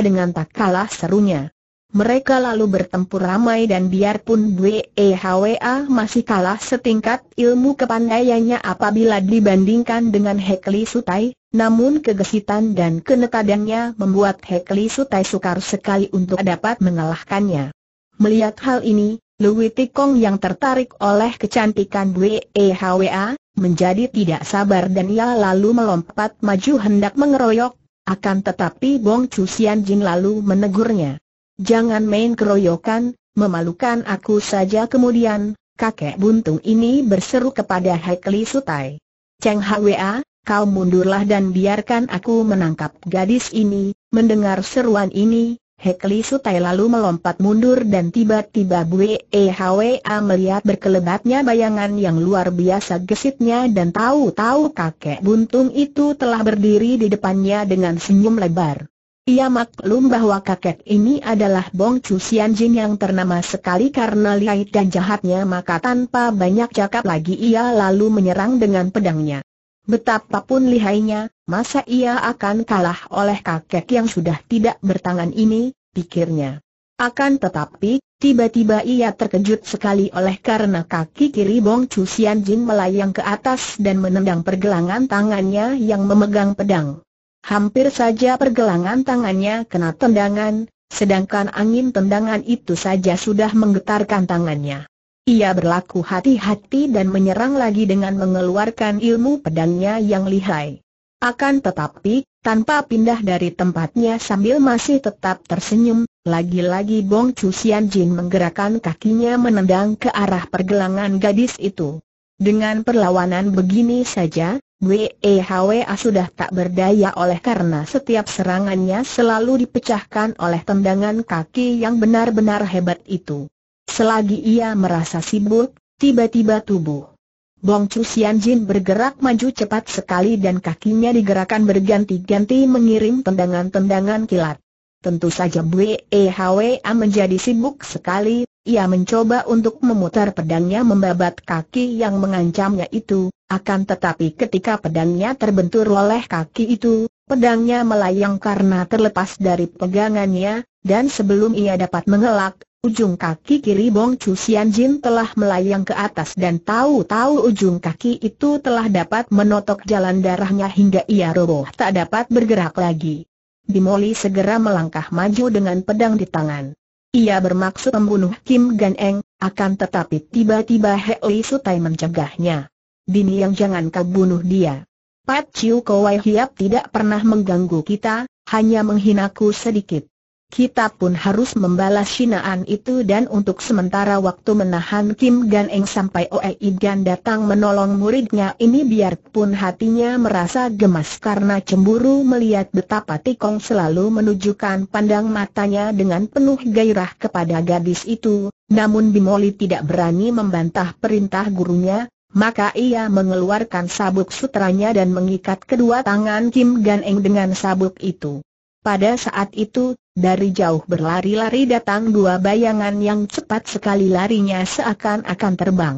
dengan tak kalah serunya. Mereka lalu bertempur ramai dan biarpun Wehwa masih kalah setingkat ilmu kepandaiannya apabila dibandingkan dengan Hekli Sutai, namun kegesitan dan kenekadannya membuat Hekli Sutai sukar sekali untuk dapat mengalahkannya. Melihat hal ini, Lui Tikong yang tertarik oleh kecantikan Wehwa menjadi tidak sabar dan ia lalu melompat maju hendak mengeroyok, akan tetapi Bong Chu Jin lalu menegurnya. Jangan main keroyokan, memalukan aku saja kemudian, kakek buntung ini berseru kepada Hekli Sutai. Cheng Hwa, kau mundurlah dan biarkan aku menangkap gadis ini, mendengar seruan ini, Hekli Sutai lalu melompat mundur dan tiba-tiba Bwe Hwa melihat berkelebatnya bayangan yang luar biasa gesitnya dan tahu-tahu kakek buntung itu telah berdiri di depannya dengan senyum lebar. Ia maklum bahwa kakek ini adalah Bong Chu Jin yang ternama sekali karena lihat dan jahatnya maka tanpa banyak cakap lagi ia lalu menyerang dengan pedangnya. Betapapun lihainya, masa ia akan kalah oleh kakek yang sudah tidak bertangan ini, pikirnya. Akan tetapi, tiba-tiba ia terkejut sekali oleh karena kaki kiri Bong Chu Jin melayang ke atas dan menendang pergelangan tangannya yang memegang pedang hampir saja pergelangan tangannya kena tendangan, sedangkan angin tendangan itu saja sudah menggetarkan tangannya. Ia berlaku hati-hati dan menyerang lagi dengan mengeluarkan ilmu pedangnya yang lihai. Akan tetapi, tanpa pindah dari tempatnya sambil masih tetap tersenyum, lagi-lagi Bong Chu Jin menggerakkan kakinya menendang ke arah pergelangan gadis itu. Dengan perlawanan begini saja, WEHWA sudah tak berdaya oleh karena setiap serangannya selalu dipecahkan oleh tendangan kaki yang benar-benar hebat itu. Selagi ia merasa sibuk, tiba-tiba tubuh Bong Chu Sian Jin bergerak maju cepat sekali dan kakinya digerakkan berganti-ganti mengirim tendangan-tendangan kilat. Tentu saja Wehwa menjadi sibuk sekali, ia mencoba untuk memutar pedangnya membabat kaki yang mengancamnya itu, akan tetapi ketika pedangnya terbentur oleh kaki itu, pedangnya melayang karena terlepas dari pegangannya, dan sebelum ia dapat mengelak, ujung kaki kiri Bong Chu Sian Jin telah melayang ke atas dan tahu-tahu ujung kaki itu telah dapat menotok jalan darahnya hingga ia roboh tak dapat bergerak lagi. Bimoli segera melangkah maju dengan pedang di tangan. Ia bermaksud membunuh Kim Gan Eng, akan tetapi tiba-tiba Hei Sutai mencegahnya. Dini yang jangan kau bunuh dia. Pat Chiu Kowai Hiap tidak pernah mengganggu kita, hanya menghinaku sedikit kita pun harus membalas sinaan itu dan untuk sementara waktu menahan Kim Gan Eng sampai Oe Gan datang menolong muridnya ini biarpun hatinya merasa gemas karena cemburu melihat betapa Tikong selalu menunjukkan pandang matanya dengan penuh gairah kepada gadis itu, namun Bimoli tidak berani membantah perintah gurunya, maka ia mengeluarkan sabuk sutranya dan mengikat kedua tangan Kim Gan Eng dengan sabuk itu. Pada saat itu, dari jauh berlari-lari datang dua bayangan yang cepat sekali larinya seakan-akan terbang.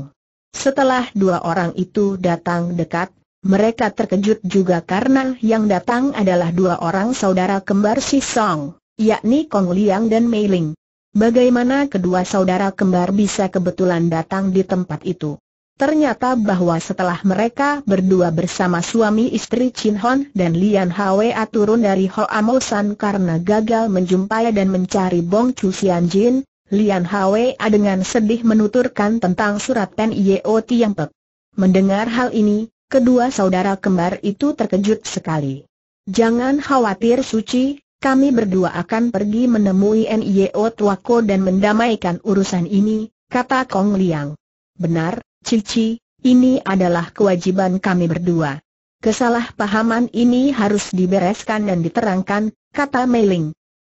Setelah dua orang itu datang dekat, mereka terkejut juga karena yang datang adalah dua orang saudara kembar Si Song, yakni Kong Liang dan Mei Ling. Bagaimana kedua saudara kembar bisa kebetulan datang di tempat itu? Ternyata bahwa setelah mereka berdua bersama suami istri Chin Hon dan Lian Hwa turun dari Hoa Mo karena gagal menjumpai dan mencari Bong Chu Sian Jin, Lian Hwa dengan sedih menuturkan tentang surat Ten Yeo Tiang Pek. Mendengar hal ini, kedua saudara kembar itu terkejut sekali. Jangan khawatir Suci, kami berdua akan pergi menemui N.Y.O. Tuako dan mendamaikan urusan ini, kata Kong Liang. Benar, Cici, ini adalah kewajiban kami berdua. Kesalahpahaman ini harus dibereskan dan diterangkan, kata Meiling.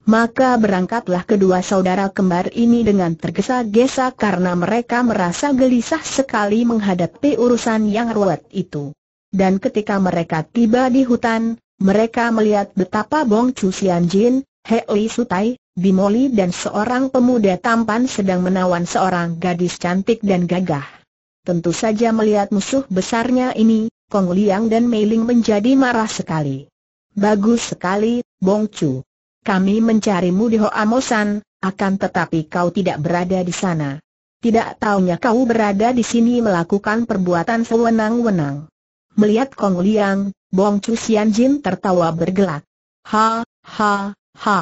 Maka berangkatlah kedua saudara kembar ini dengan tergesa-gesa karena mereka merasa gelisah sekali menghadapi urusan yang ruwet itu. Dan ketika mereka tiba di hutan, mereka melihat betapa Bong Chu Sian Jin, He Li Sutai, Bimoli dan seorang pemuda tampan sedang menawan seorang gadis cantik dan gagah. Tentu saja melihat musuh besarnya ini, Kong Liang dan Mei Ling menjadi marah sekali. Bagus sekali, Bong Chu. Kami mencarimu di Hoamosan, akan tetapi kau tidak berada di sana. Tidak taunya kau berada di sini melakukan perbuatan sewenang-wenang. Melihat Kong Liang, Bong Chu Xian Jin tertawa bergelak. Ha, ha, ha.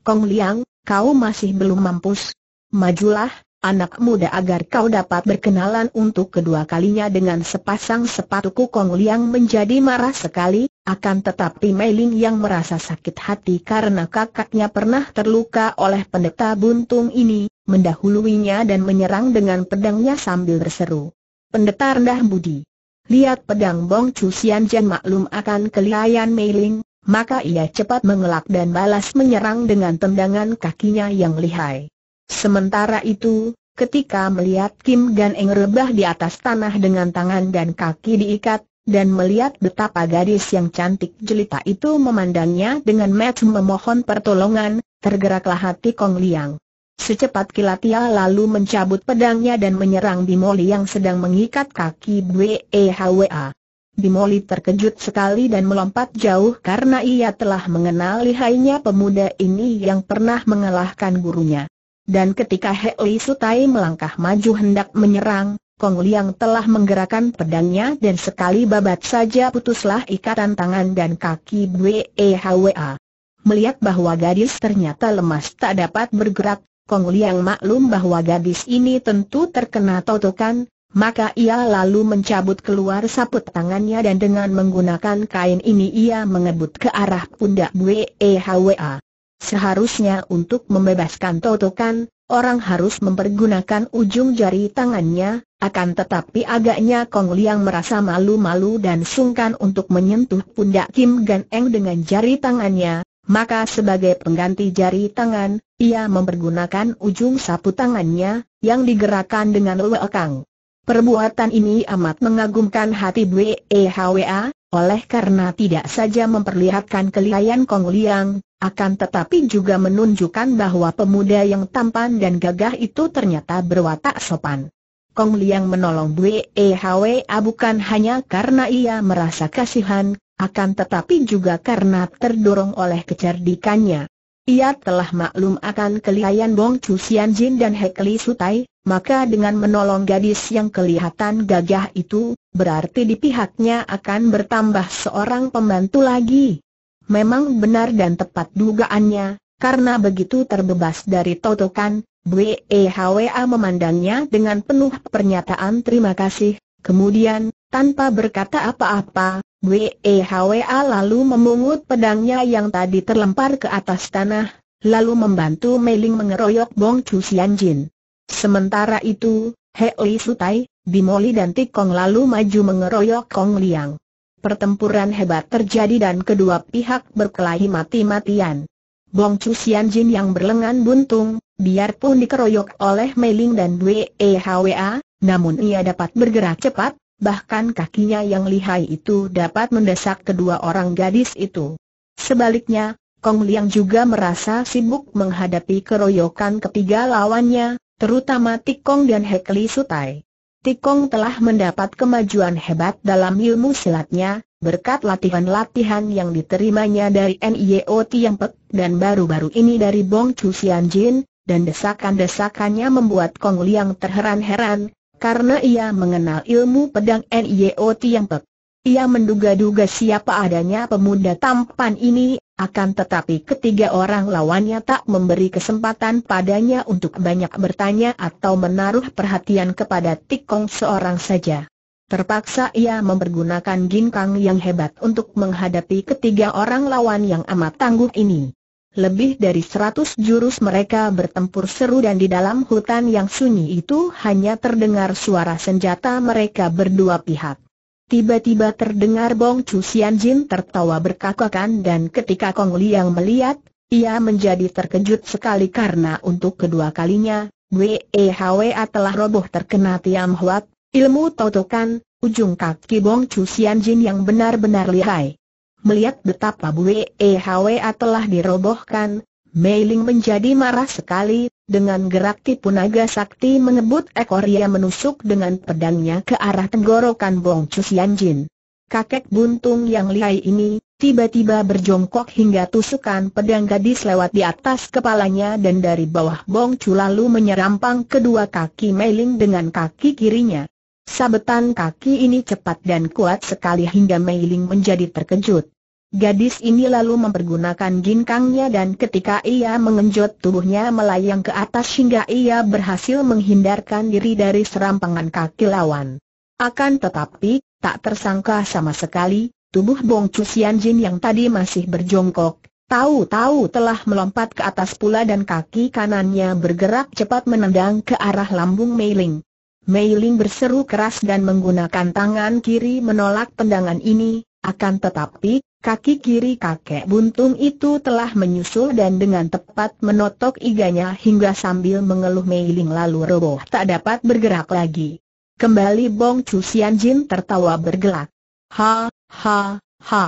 Kong Liang, kau masih belum mampus. Majulah, anak muda agar kau dapat berkenalan untuk kedua kalinya dengan sepasang sepatuku kukong liang menjadi marah sekali, akan tetapi Mei Ling yang merasa sakit hati karena kakaknya pernah terluka oleh pendeta buntung ini, mendahuluinya dan menyerang dengan pedangnya sambil berseru. Pendeta rendah budi. Lihat pedang Bong Chu Sian Jan maklum akan kelihayan Ling, maka ia cepat mengelak dan balas menyerang dengan tendangan kakinya yang lihai. Sementara itu, ketika melihat Kim Gan Eng rebah di atas tanah dengan tangan dan kaki diikat, dan melihat betapa gadis yang cantik jelita itu memandangnya dengan mata memohon pertolongan, tergeraklah hati Kong Liang. Secepat kilat ia lalu mencabut pedangnya dan menyerang Bimoli yang sedang mengikat kaki Bwehwa. E Bimoli terkejut sekali dan melompat jauh karena ia telah mengenal lihainya pemuda ini yang pernah mengalahkan gurunya. Dan ketika He Li Sutai melangkah maju hendak menyerang, Kong Liang telah menggerakkan pedangnya dan sekali babat saja putuslah ikatan tangan dan kaki Bwe Hwa. Melihat bahwa gadis ternyata lemas tak dapat bergerak, Kong Liang maklum bahwa gadis ini tentu terkena totokan, maka ia lalu mencabut keluar saput tangannya dan dengan menggunakan kain ini ia mengebut ke arah pundak Bwe Hwa. Seharusnya untuk membebaskan totokan, orang harus mempergunakan ujung jari tangannya, akan tetapi agaknya Kong Liang merasa malu-malu dan sungkan untuk menyentuh pundak Kim Gan Eng dengan jari tangannya, maka sebagai pengganti jari tangan, ia mempergunakan ujung sapu tangannya, yang digerakkan dengan lewekang. Perbuatan ini amat mengagumkan hati Hwa, oleh karena tidak saja memperlihatkan kelihayan Kong Liang, akan tetapi juga menunjukkan bahwa pemuda yang tampan dan gagah itu ternyata berwatak sopan. Kong Liang menolong Bue Hwa ah, bukan hanya karena ia merasa kasihan, akan tetapi juga karena terdorong oleh kecerdikannya. Ia telah maklum akan kelihayan Bong Chu Xianjin dan Li Sutai, maka dengan menolong gadis yang kelihatan gagah itu, berarti di pihaknya akan bertambah seorang pembantu lagi. Memang benar dan tepat dugaannya, karena begitu terbebas dari totokan, BEHWA memandangnya dengan penuh pernyataan terima kasih, kemudian, tanpa berkata apa-apa, WEHWA lalu memungut pedangnya yang tadi terlempar ke atas tanah, lalu membantu Meiling mengeroyok Bong Chu Xianjin. Sementara itu, He Hei Sutai, Bimoli dan Tikong lalu maju mengeroyok Kong Liang. Pertempuran hebat terjadi dan kedua pihak berkelahi mati-matian. Bong Chu Xian Jin yang berlengan buntung, biarpun dikeroyok oleh Mei Ling dan Wei Hwa, namun ia dapat bergerak cepat, bahkan kakinya yang lihai itu dapat mendesak kedua orang gadis itu. Sebaliknya, Kong Liang juga merasa sibuk menghadapi keroyokan ketiga lawannya, terutama Tikong dan Hekli Sutai. Tikong telah mendapat kemajuan hebat dalam ilmu silatnya, berkat latihan-latihan yang diterimanya dari NIO Tiang Pek dan baru-baru ini dari Bong Chu Sian Jin, dan desakan-desakannya membuat Kong Liang terheran-heran, karena ia mengenal ilmu pedang NIO Tiang Pek. Ia menduga-duga siapa adanya pemuda tampan ini, akan tetapi ketiga orang lawannya tak memberi kesempatan padanya untuk banyak bertanya atau menaruh perhatian kepada Tikong seorang saja. Terpaksa ia mempergunakan ginkang yang hebat untuk menghadapi ketiga orang lawan yang amat tangguh ini. Lebih dari seratus jurus mereka bertempur seru dan di dalam hutan yang sunyi itu hanya terdengar suara senjata mereka berdua pihak. Tiba-tiba terdengar Bong Chu Sian Jin tertawa berkakakan dan ketika Kong Liang melihat, ia menjadi terkejut sekali karena untuk kedua kalinya, WEHWA telah roboh terkena Tiam Huat, ilmu totokan, ujung kaki Bong Chu Sian Jin yang benar-benar lihai. Melihat betapa WEHWA telah dirobohkan, Mei Ling menjadi marah sekali, dengan gerak tipu naga sakti mengebut ekor ia menusuk dengan pedangnya ke arah tenggorokan Bong Chu Jin. Kakek buntung yang lihai ini, tiba-tiba berjongkok hingga tusukan pedang gadis lewat di atas kepalanya dan dari bawah Bong Chu lalu menyerampang kedua kaki Meiling dengan kaki kirinya. Sabetan kaki ini cepat dan kuat sekali hingga Meiling menjadi terkejut. Gadis ini lalu mempergunakan ginkangnya dan ketika ia mengenjot tubuhnya melayang ke atas hingga ia berhasil menghindarkan diri dari serampangan kaki lawan. Akan tetapi, tak tersangka sama sekali, tubuh Bong Chu Jin yang tadi masih berjongkok, tahu-tahu telah melompat ke atas pula dan kaki kanannya bergerak cepat menendang ke arah lambung Meiling. Meiling berseru keras dan menggunakan tangan kiri menolak tendangan ini, akan tetapi, Kaki kiri kakek buntung itu telah menyusul dan dengan tepat menotok iganya hingga sambil mengeluh meiling lalu roboh tak dapat bergerak lagi. Kembali Bong Chu Sian Jin tertawa bergelak. Ha, ha, ha.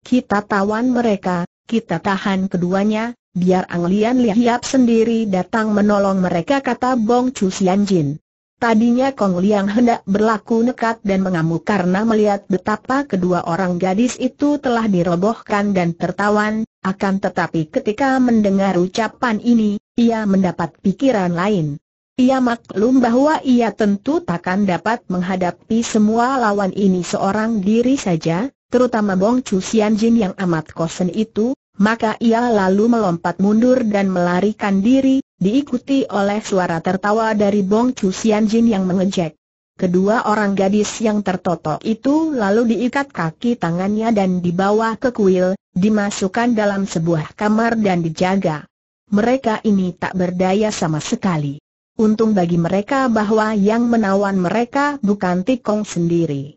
Kita tawan mereka, kita tahan keduanya, biar Anglian Lian sendiri datang menolong mereka kata Bong Chu Sian Jin. Tadinya Kong Liang hendak berlaku nekat dan mengamuk karena melihat betapa kedua orang gadis itu telah dirobohkan dan tertawan, akan tetapi ketika mendengar ucapan ini, ia mendapat pikiran lain. Ia maklum bahwa ia tentu takkan dapat menghadapi semua lawan ini seorang diri saja, terutama Bong Chu Xianjin yang amat kosen itu, maka ia lalu melompat mundur dan melarikan diri, diikuti oleh suara tertawa dari Bong Chu Jin yang mengejek. Kedua orang gadis yang tertotok itu lalu diikat kaki tangannya dan dibawa ke kuil, dimasukkan dalam sebuah kamar dan dijaga. Mereka ini tak berdaya sama sekali. Untung bagi mereka bahwa yang menawan mereka bukan Tikong sendiri.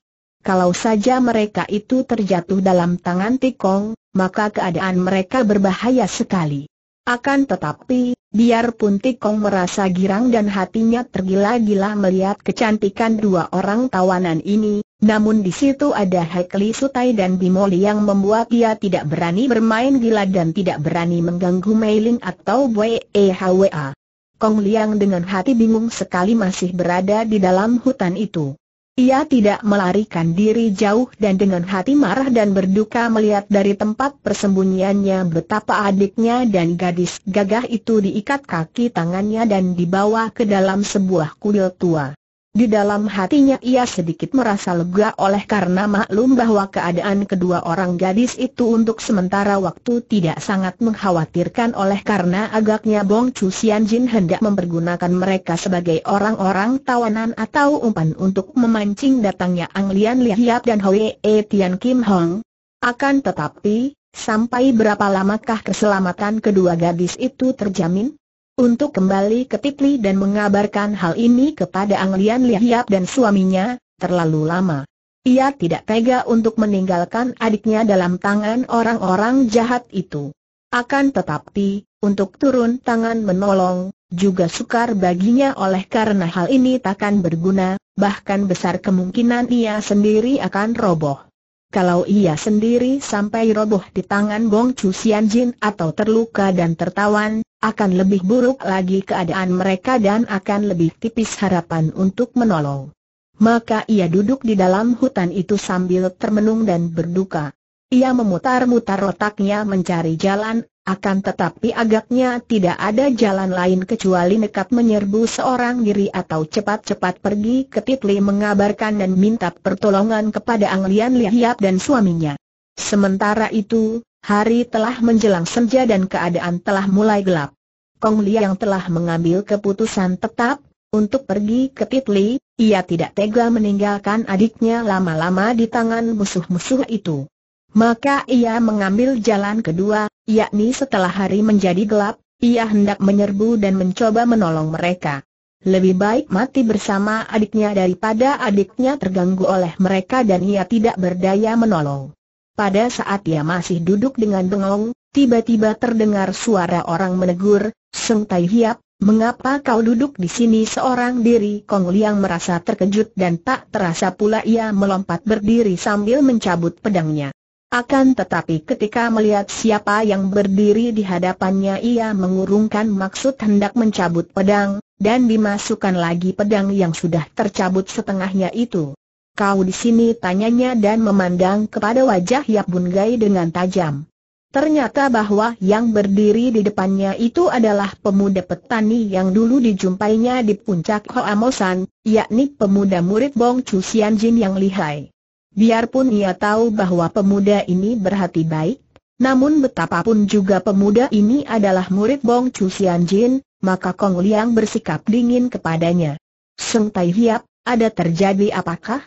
Kalau saja mereka itu terjatuh dalam tangan Tikong, maka keadaan mereka berbahaya sekali. Akan tetapi, biarpun Tikong merasa girang dan hatinya tergila-gila melihat kecantikan dua orang tawanan ini, namun di situ ada Hekli Sutai dan Bimoli yang membuat dia tidak berani bermain gila dan tidak berani mengganggu Meiling atau Hwa. Kong Liang dengan hati bingung sekali masih berada di dalam hutan itu. Ia tidak melarikan diri jauh dan dengan hati marah dan berduka melihat dari tempat persembunyiannya betapa adiknya dan gadis gagah itu diikat kaki tangannya dan dibawa ke dalam sebuah kuil tua. Di dalam hatinya ia sedikit merasa lega oleh karena maklum bahwa keadaan kedua orang gadis itu untuk sementara waktu tidak sangat mengkhawatirkan oleh karena agaknya Bong Chu Sian Jin hendak mempergunakan mereka sebagai orang-orang tawanan atau umpan untuk memancing datangnya Ang Lian Liap dan Hoi E Tian Kim Hong. Akan tetapi, sampai berapa lamakah keselamatan kedua gadis itu terjamin? untuk kembali ke Tipli dan mengabarkan hal ini kepada Anglian Lihiap dan suaminya, terlalu lama. Ia tidak tega untuk meninggalkan adiknya dalam tangan orang-orang jahat itu. Akan tetapi, untuk turun tangan menolong, juga sukar baginya oleh karena hal ini takkan berguna, bahkan besar kemungkinan ia sendiri akan roboh. Kalau ia sendiri sampai roboh di tangan Gong Chu Xianjin atau terluka dan tertawan, akan lebih buruk lagi keadaan mereka dan akan lebih tipis harapan untuk menolong. Maka ia duduk di dalam hutan itu sambil termenung dan berduka. Ia memutar-mutar otaknya mencari jalan, akan tetapi agaknya tidak ada jalan lain kecuali nekat menyerbu seorang diri atau cepat-cepat pergi ke Titli mengabarkan dan minta pertolongan kepada Anglian Lihiap dan suaminya. Sementara itu, hari telah menjelang senja dan keadaan telah mulai gelap. Kong Li yang telah mengambil keputusan tetap, untuk pergi ke Titli, ia tidak tega meninggalkan adiknya lama-lama di tangan musuh-musuh itu. Maka ia mengambil jalan kedua, yakni setelah hari menjadi gelap, ia hendak menyerbu dan mencoba menolong mereka. Lebih baik mati bersama adiknya daripada adiknya terganggu oleh mereka dan ia tidak berdaya menolong. Pada saat ia masih duduk dengan bengong, tiba-tiba terdengar suara orang menegur, Seng Tai Hiap, mengapa kau duduk di sini seorang diri? Kong Liang merasa terkejut dan tak terasa pula ia melompat berdiri sambil mencabut pedangnya. Akan tetapi ketika melihat siapa yang berdiri di hadapannya ia mengurungkan maksud hendak mencabut pedang, dan dimasukkan lagi pedang yang sudah tercabut setengahnya itu. Kau di sini tanyanya dan memandang kepada wajah Yap Bun Gai dengan tajam. Ternyata bahwa yang berdiri di depannya itu adalah pemuda petani yang dulu dijumpainya di puncak Hoamosan, yakni pemuda murid Bong Chu Sian Jin yang lihai. Biarpun ia tahu bahwa pemuda ini berhati baik, namun betapapun juga pemuda ini adalah murid Bong Chu Sian Jin, maka Kong Liang bersikap dingin kepadanya. Seng Tai Hiap, ada terjadi apakah?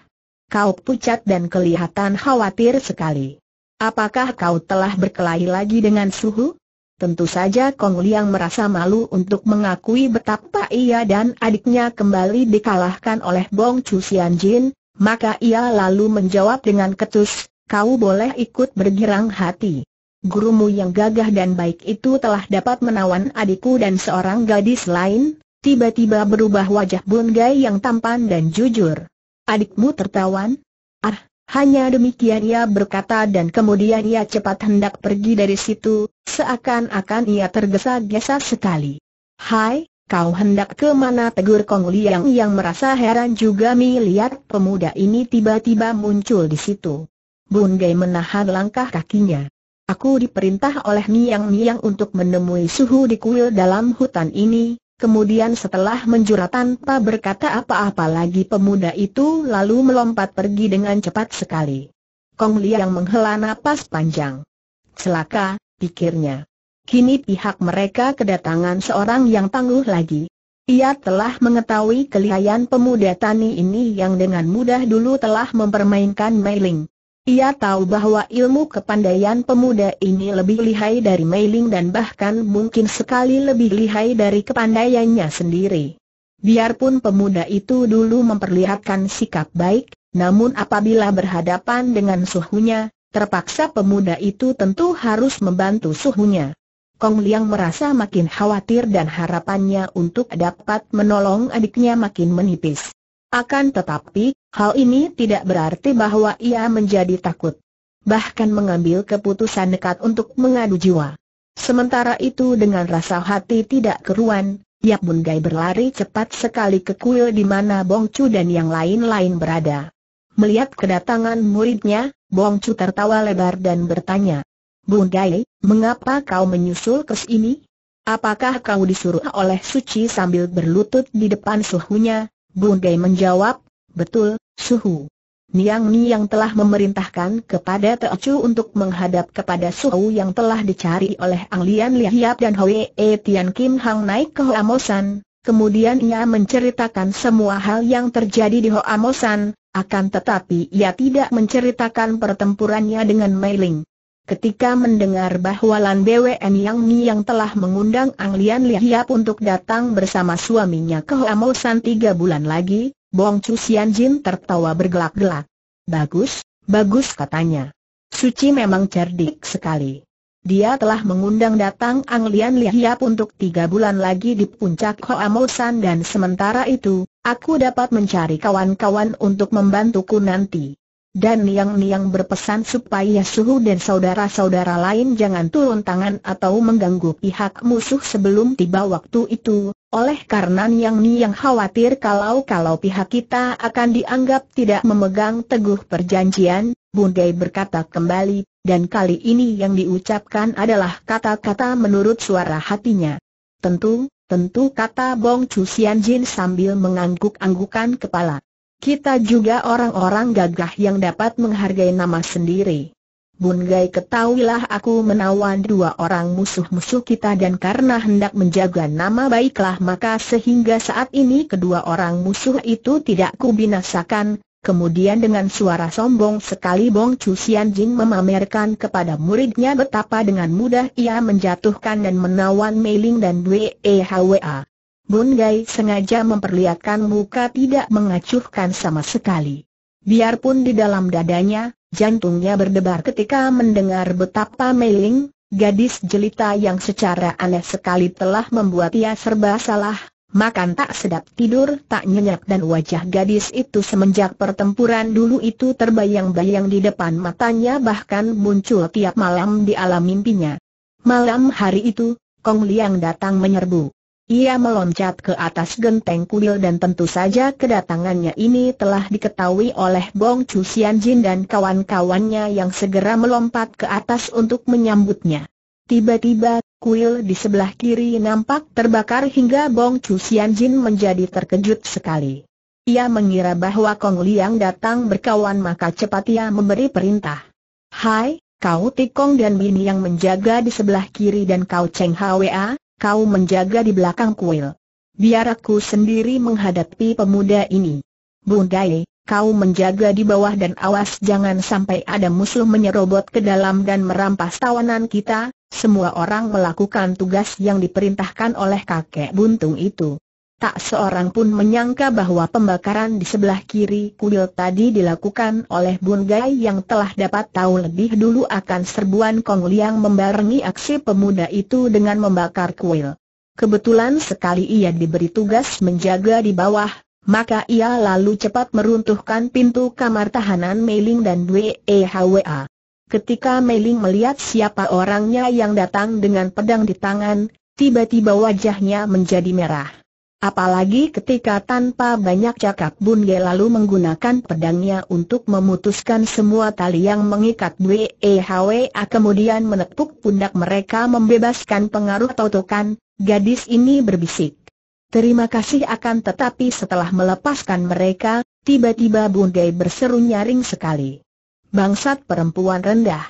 Kau pucat dan kelihatan khawatir sekali. Apakah kau telah berkelahi lagi dengan suhu? Tentu saja Kong Liang merasa malu untuk mengakui betapa ia dan adiknya kembali dikalahkan oleh Bong Chu Sian Jin, maka ia lalu menjawab dengan ketus, kau boleh ikut bergirang hati. Gurumu yang gagah dan baik itu telah dapat menawan adikku dan seorang gadis lain, tiba-tiba berubah wajah Bun Gai yang tampan dan jujur. Adikmu tertawan? Hanya demikian ia berkata dan kemudian ia cepat hendak pergi dari situ, seakan-akan ia tergesa-gesa sekali. Hai, kau hendak ke mana tegur Kong Liang yang merasa heran juga melihat pemuda ini tiba-tiba muncul di situ. Bun Gai menahan langkah kakinya. Aku diperintah oleh miang miang untuk menemui suhu di kuil dalam hutan ini, Kemudian setelah menjura tanpa berkata apa-apa lagi pemuda itu lalu melompat pergi dengan cepat sekali. Kong Liang menghela napas panjang. Celaka, pikirnya. Kini pihak mereka kedatangan seorang yang tangguh lagi. Ia telah mengetahui kelihayan pemuda tani ini yang dengan mudah dulu telah mempermainkan Mei Ling. Ia tahu bahwa ilmu kepandaian pemuda ini lebih lihai dari Meiling dan bahkan mungkin sekali lebih lihai dari kepandaiannya sendiri. Biarpun pemuda itu dulu memperlihatkan sikap baik, namun apabila berhadapan dengan suhunya, terpaksa pemuda itu tentu harus membantu suhunya. Kong Liang merasa makin khawatir dan harapannya untuk dapat menolong adiknya makin menipis. Akan tetapi, hal ini tidak berarti bahwa ia menjadi takut. Bahkan mengambil keputusan nekat untuk mengadu jiwa. Sementara itu dengan rasa hati tidak keruan, Yap Bun Gai berlari cepat sekali ke kuil di mana Bong Chu dan yang lain-lain berada. Melihat kedatangan muridnya, Bong Chu tertawa lebar dan bertanya, Bun Gai, mengapa kau menyusul ke sini? Apakah kau disuruh oleh suci sambil berlutut di depan suhunya, Bundai menjawab, betul, Suhu. Niang Niang telah memerintahkan kepada Teo Chu untuk menghadap kepada Suhu yang telah dicari oleh Ang Lian Hiap dan E Tian Kim Hang naik ke Mosan. Kemudian ia menceritakan semua hal yang terjadi di Mosan, akan tetapi ia tidak menceritakan pertempurannya dengan Mei Ling. Ketika mendengar bahwa Lan BWN Yang Mi yang telah mengundang Ang Lian Liap untuk datang bersama suaminya ke Hoamosan tiga bulan lagi, Bong Chu Sian Jin tertawa bergelak-gelak. Bagus, bagus katanya. Suci memang cerdik sekali. Dia telah mengundang datang Ang Lian Liap untuk tiga bulan lagi di puncak Hoamosan dan sementara itu, aku dapat mencari kawan-kawan untuk membantuku nanti. Dan niang-niang berpesan supaya Suhu dan saudara-saudara lain jangan turun tangan atau mengganggu pihak musuh sebelum tiba waktu itu, oleh karena niang-niang khawatir kalau-kalau pihak kita akan dianggap tidak memegang teguh perjanjian, Bundai berkata kembali, dan kali ini yang diucapkan adalah kata-kata menurut suara hatinya. Tentu, tentu kata Bong Chu Sian Jin sambil mengangguk-anggukan kepala. Kita juga orang-orang gagah yang dapat menghargai nama sendiri. Bun ketahuilah aku menawan dua orang musuh-musuh kita dan karena hendak menjaga nama baiklah maka sehingga saat ini kedua orang musuh itu tidak kubinasakan. Kemudian dengan suara sombong sekali Bong Chu Sian Jing memamerkan kepada muridnya betapa dengan mudah ia menjatuhkan dan menawan Mei Ling dan Wei E Hwa. Bun Gai sengaja memperlihatkan muka tidak mengacuhkan sama sekali. Biarpun di dalam dadanya, jantungnya berdebar ketika mendengar betapa Meiling, gadis jelita yang secara aneh sekali telah membuat ia serba salah, makan tak sedap tidur tak nyenyak dan wajah gadis itu semenjak pertempuran dulu itu terbayang-bayang di depan matanya bahkan muncul tiap malam di alam mimpinya. Malam hari itu, Kong Liang datang menyerbu. Ia meloncat ke atas genteng kuil dan tentu saja kedatangannya ini telah diketahui oleh Bong Chu Sian Jin dan kawan-kawannya yang segera melompat ke atas untuk menyambutnya. Tiba-tiba, kuil di sebelah kiri nampak terbakar hingga Bong Chu Sian Jin menjadi terkejut sekali. Ia mengira bahwa Kong Liang datang berkawan maka cepat ia memberi perintah. Hai, kau Tikong dan Bini yang menjaga di sebelah kiri dan kau Cheng Hwa, kau menjaga di belakang kuil. Biar aku sendiri menghadapi pemuda ini. Bundai, kau menjaga di bawah dan awas jangan sampai ada musuh menyerobot ke dalam dan merampas tawanan kita, semua orang melakukan tugas yang diperintahkan oleh kakek buntung itu. Tak seorang pun menyangka bahwa pembakaran di sebelah kiri kuil tadi dilakukan oleh Bun Gai yang telah dapat tahu lebih dulu akan serbuan Kong Liang membarengi aksi pemuda itu dengan membakar kuil. Kebetulan sekali ia diberi tugas menjaga di bawah, maka ia lalu cepat meruntuhkan pintu kamar tahanan Meiling dan Wehwa. Ketika Meiling melihat siapa orangnya yang datang dengan pedang di tangan, tiba-tiba wajahnya menjadi merah. Apalagi ketika tanpa banyak cakap Bun Ge lalu menggunakan pedangnya untuk memutuskan semua tali yang mengikat e A kemudian menepuk pundak mereka membebaskan pengaruh totokan, gadis ini berbisik. Terima kasih akan tetapi setelah melepaskan mereka, tiba-tiba Bun Ge berseru nyaring sekali. Bangsat perempuan rendah.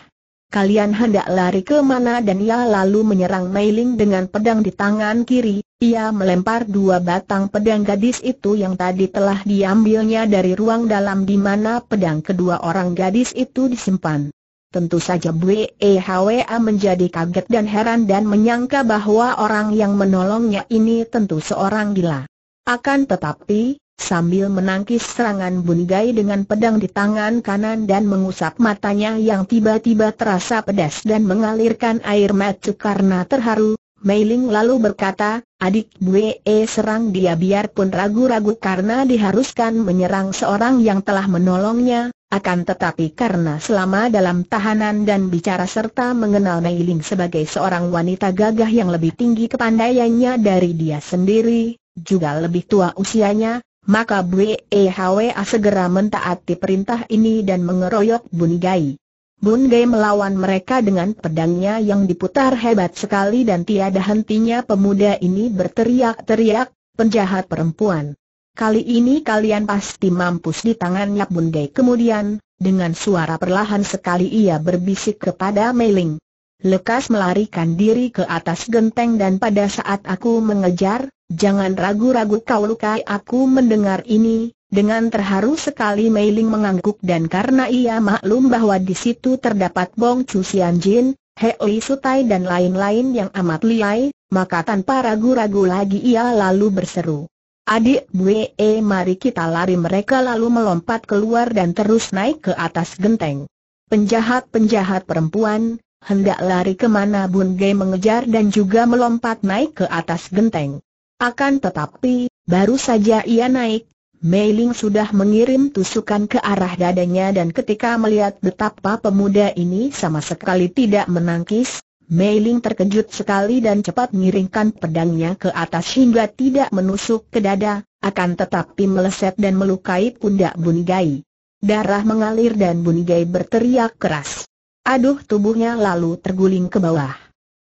Kalian hendak lari ke mana dan ia lalu menyerang Meiling dengan pedang di tangan kiri, ia melempar dua batang pedang gadis itu yang tadi telah diambilnya dari ruang dalam di mana pedang kedua orang gadis itu disimpan. Tentu saja BEHWA menjadi kaget dan heran dan menyangka bahwa orang yang menolongnya ini tentu seorang gila. Akan tetapi, sambil menangkis serangan Bunigai dengan pedang di tangan kanan dan mengusap matanya yang tiba-tiba terasa pedas dan mengalirkan air mata karena terharu, Meiling lalu berkata, adik Bue eh, serang dia biarpun ragu-ragu karena diharuskan menyerang seorang yang telah menolongnya, akan tetapi karena selama dalam tahanan dan bicara serta mengenal Meiling sebagai seorang wanita gagah yang lebih tinggi kepandaiannya dari dia sendiri, juga lebih tua usianya, maka Bue eh, Hwa segera mentaati perintah ini dan mengeroyok Bun Gai. Bun Gai melawan mereka dengan pedangnya yang diputar hebat sekali dan tiada hentinya pemuda ini berteriak-teriak, penjahat perempuan. Kali ini kalian pasti mampus di tangannya Bun Gai kemudian, dengan suara perlahan sekali ia berbisik kepada Meiling. Lekas melarikan diri ke atas genteng dan pada saat aku mengejar, jangan ragu-ragu kau lukai aku mendengar ini, dengan terharu sekali Mei Ling mengangguk dan karena ia maklum bahwa di situ terdapat Bong Chu Sian Jin, Hei Sutai dan lain-lain yang amat liai, maka tanpa ragu-ragu lagi ia lalu berseru. Adik Bue, eh, mari kita lari mereka lalu melompat keluar dan terus naik ke atas genteng. Penjahat-penjahat perempuan, hendak lari kemana Bun Ge mengejar dan juga melompat naik ke atas genteng. Akan tetapi, baru saja ia naik, Mei Ling sudah mengirim tusukan ke arah dadanya dan ketika melihat betapa pemuda ini sama sekali tidak menangkis, Mei Ling terkejut sekali dan cepat miringkan pedangnya ke atas hingga tidak menusuk ke dada, akan tetapi meleset dan melukai pundak Bunigai. Darah mengalir dan Bunigai berteriak keras. Aduh tubuhnya lalu terguling ke bawah.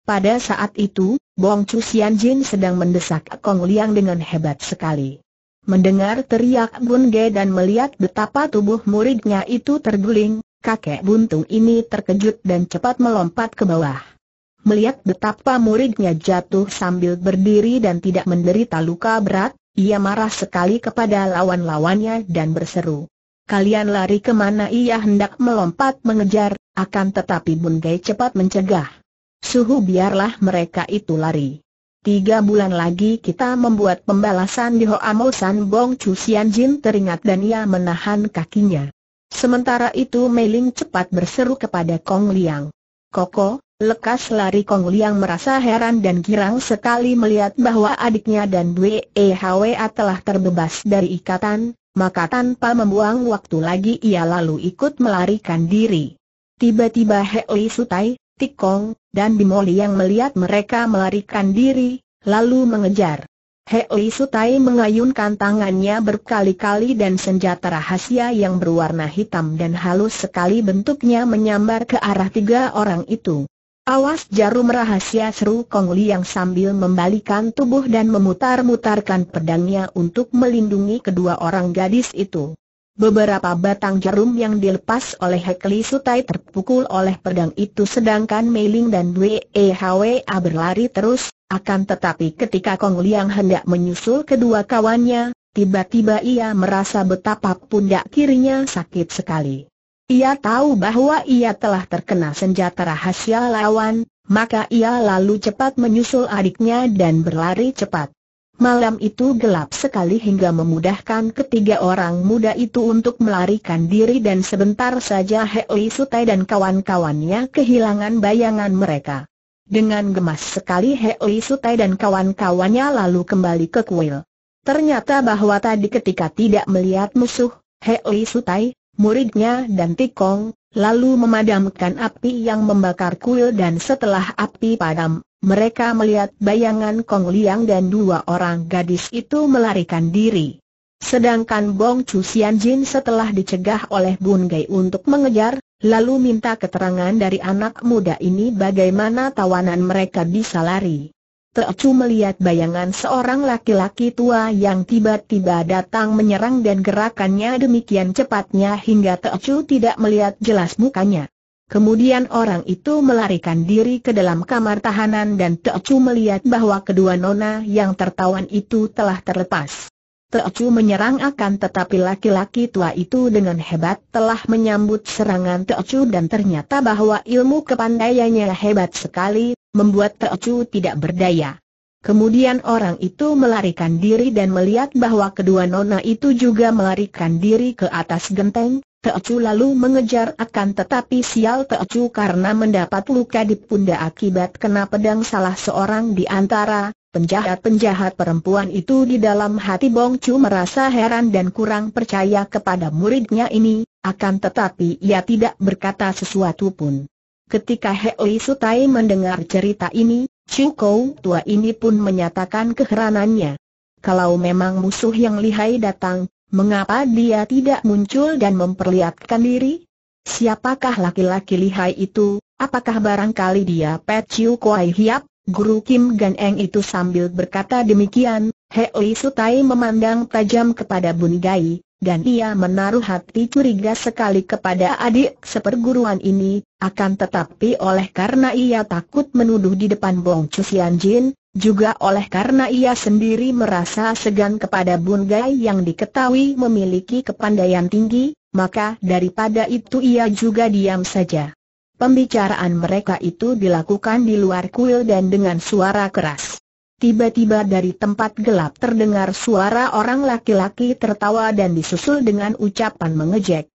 Pada saat itu, Bong Chu Sian Jin sedang mendesak Kong Liang dengan hebat sekali. Mendengar teriak Bunge dan melihat betapa tubuh muridnya itu terguling, kakek buntung ini terkejut dan cepat melompat ke bawah. Melihat betapa muridnya jatuh sambil berdiri dan tidak menderita luka berat, ia marah sekali kepada lawan-lawannya dan berseru. Kalian lari kemana ia hendak melompat mengejar, akan tetapi Bunge cepat mencegah. Suhu biarlah mereka itu lari. Tiga bulan lagi kita membuat pembalasan di Hoamo San Bong Chu Sian Jin teringat dan ia menahan kakinya. Sementara itu Mei Ling cepat berseru kepada Kong Liang. Koko, lekas lari Kong Liang merasa heran dan girang sekali melihat bahwa adiknya dan Bwe Hwa telah terbebas dari ikatan, maka tanpa membuang waktu lagi ia lalu ikut melarikan diri. Tiba-tiba Hek Li Sutai, Tikong, dan Bimoli yang melihat mereka melarikan diri, lalu mengejar. Hei Sutai mengayunkan tangannya berkali-kali dan senjata rahasia yang berwarna hitam dan halus sekali bentuknya menyambar ke arah tiga orang itu. Awas jarum rahasia seru Kong Li yang sambil membalikan tubuh dan memutar-mutarkan pedangnya untuk melindungi kedua orang gadis itu. Beberapa batang jarum yang dilepas oleh Hekli Sutai terpukul oleh pedang itu sedangkan Meiling dan Wei berlari terus, akan tetapi ketika Kong Liang hendak menyusul kedua kawannya, tiba-tiba ia merasa betapa pundak kirinya sakit sekali. Ia tahu bahwa ia telah terkena senjata rahasia lawan, maka ia lalu cepat menyusul adiknya dan berlari cepat. Malam itu gelap sekali hingga memudahkan ketiga orang muda itu untuk melarikan diri dan sebentar saja Hei Sutai dan kawan-kawannya kehilangan bayangan mereka. Dengan gemas sekali Hei Sutai dan kawan-kawannya lalu kembali ke kuil. Ternyata bahwa tadi ketika tidak melihat musuh, Hei Sutai, muridnya dan Tikong, lalu memadamkan api yang membakar kuil dan setelah api padam, mereka melihat bayangan Kong Liang dan dua orang gadis itu melarikan diri. Sedangkan Bong Chu Sian Jin setelah dicegah oleh Bun Gai untuk mengejar, lalu minta keterangan dari anak muda ini bagaimana tawanan mereka bisa lari. Teocu melihat bayangan seorang laki-laki tua yang tiba-tiba datang menyerang dan gerakannya demikian cepatnya hingga Teocu tidak melihat jelas mukanya. Kemudian orang itu melarikan diri ke dalam kamar tahanan dan Teocu melihat bahwa kedua nona yang tertawan itu telah terlepas. Teocu menyerang akan tetapi laki-laki tua itu dengan hebat telah menyambut serangan Teocu dan ternyata bahwa ilmu kepandaiannya hebat sekali membuat Teocu tidak berdaya. Kemudian orang itu melarikan diri dan melihat bahwa kedua nona itu juga melarikan diri ke atas genteng, Teocu lalu mengejar akan tetapi sial Teocu karena mendapat luka di pundak akibat kena pedang salah seorang di antara penjahat-penjahat perempuan itu di dalam hati Bong Chu merasa heran dan kurang percaya kepada muridnya ini, akan tetapi ia tidak berkata sesuatu pun. Ketika Hei Sutai mendengar cerita ini, Chu Kou tua ini pun menyatakan keheranannya. Kalau memang musuh yang lihai datang, mengapa dia tidak muncul dan memperlihatkan diri? Siapakah laki-laki lihai itu? Apakah barangkali dia Pet Chiu Kuai Hiap? Guru Kim Gan Eng itu sambil berkata demikian, Hei Sutai memandang tajam kepada Bun Gai, dan ia menaruh hati curiga sekali kepada adik seperguruan ini, akan tetapi oleh karena ia takut menuduh di depan Bong Chusian Jin, juga oleh karena ia sendiri merasa segan kepada Bun Gai yang diketahui memiliki kepandaian tinggi, maka daripada itu ia juga diam saja. Pembicaraan mereka itu dilakukan di luar kuil dan dengan suara keras. Tiba-tiba dari tempat gelap terdengar suara orang laki-laki tertawa dan disusul dengan ucapan mengejek.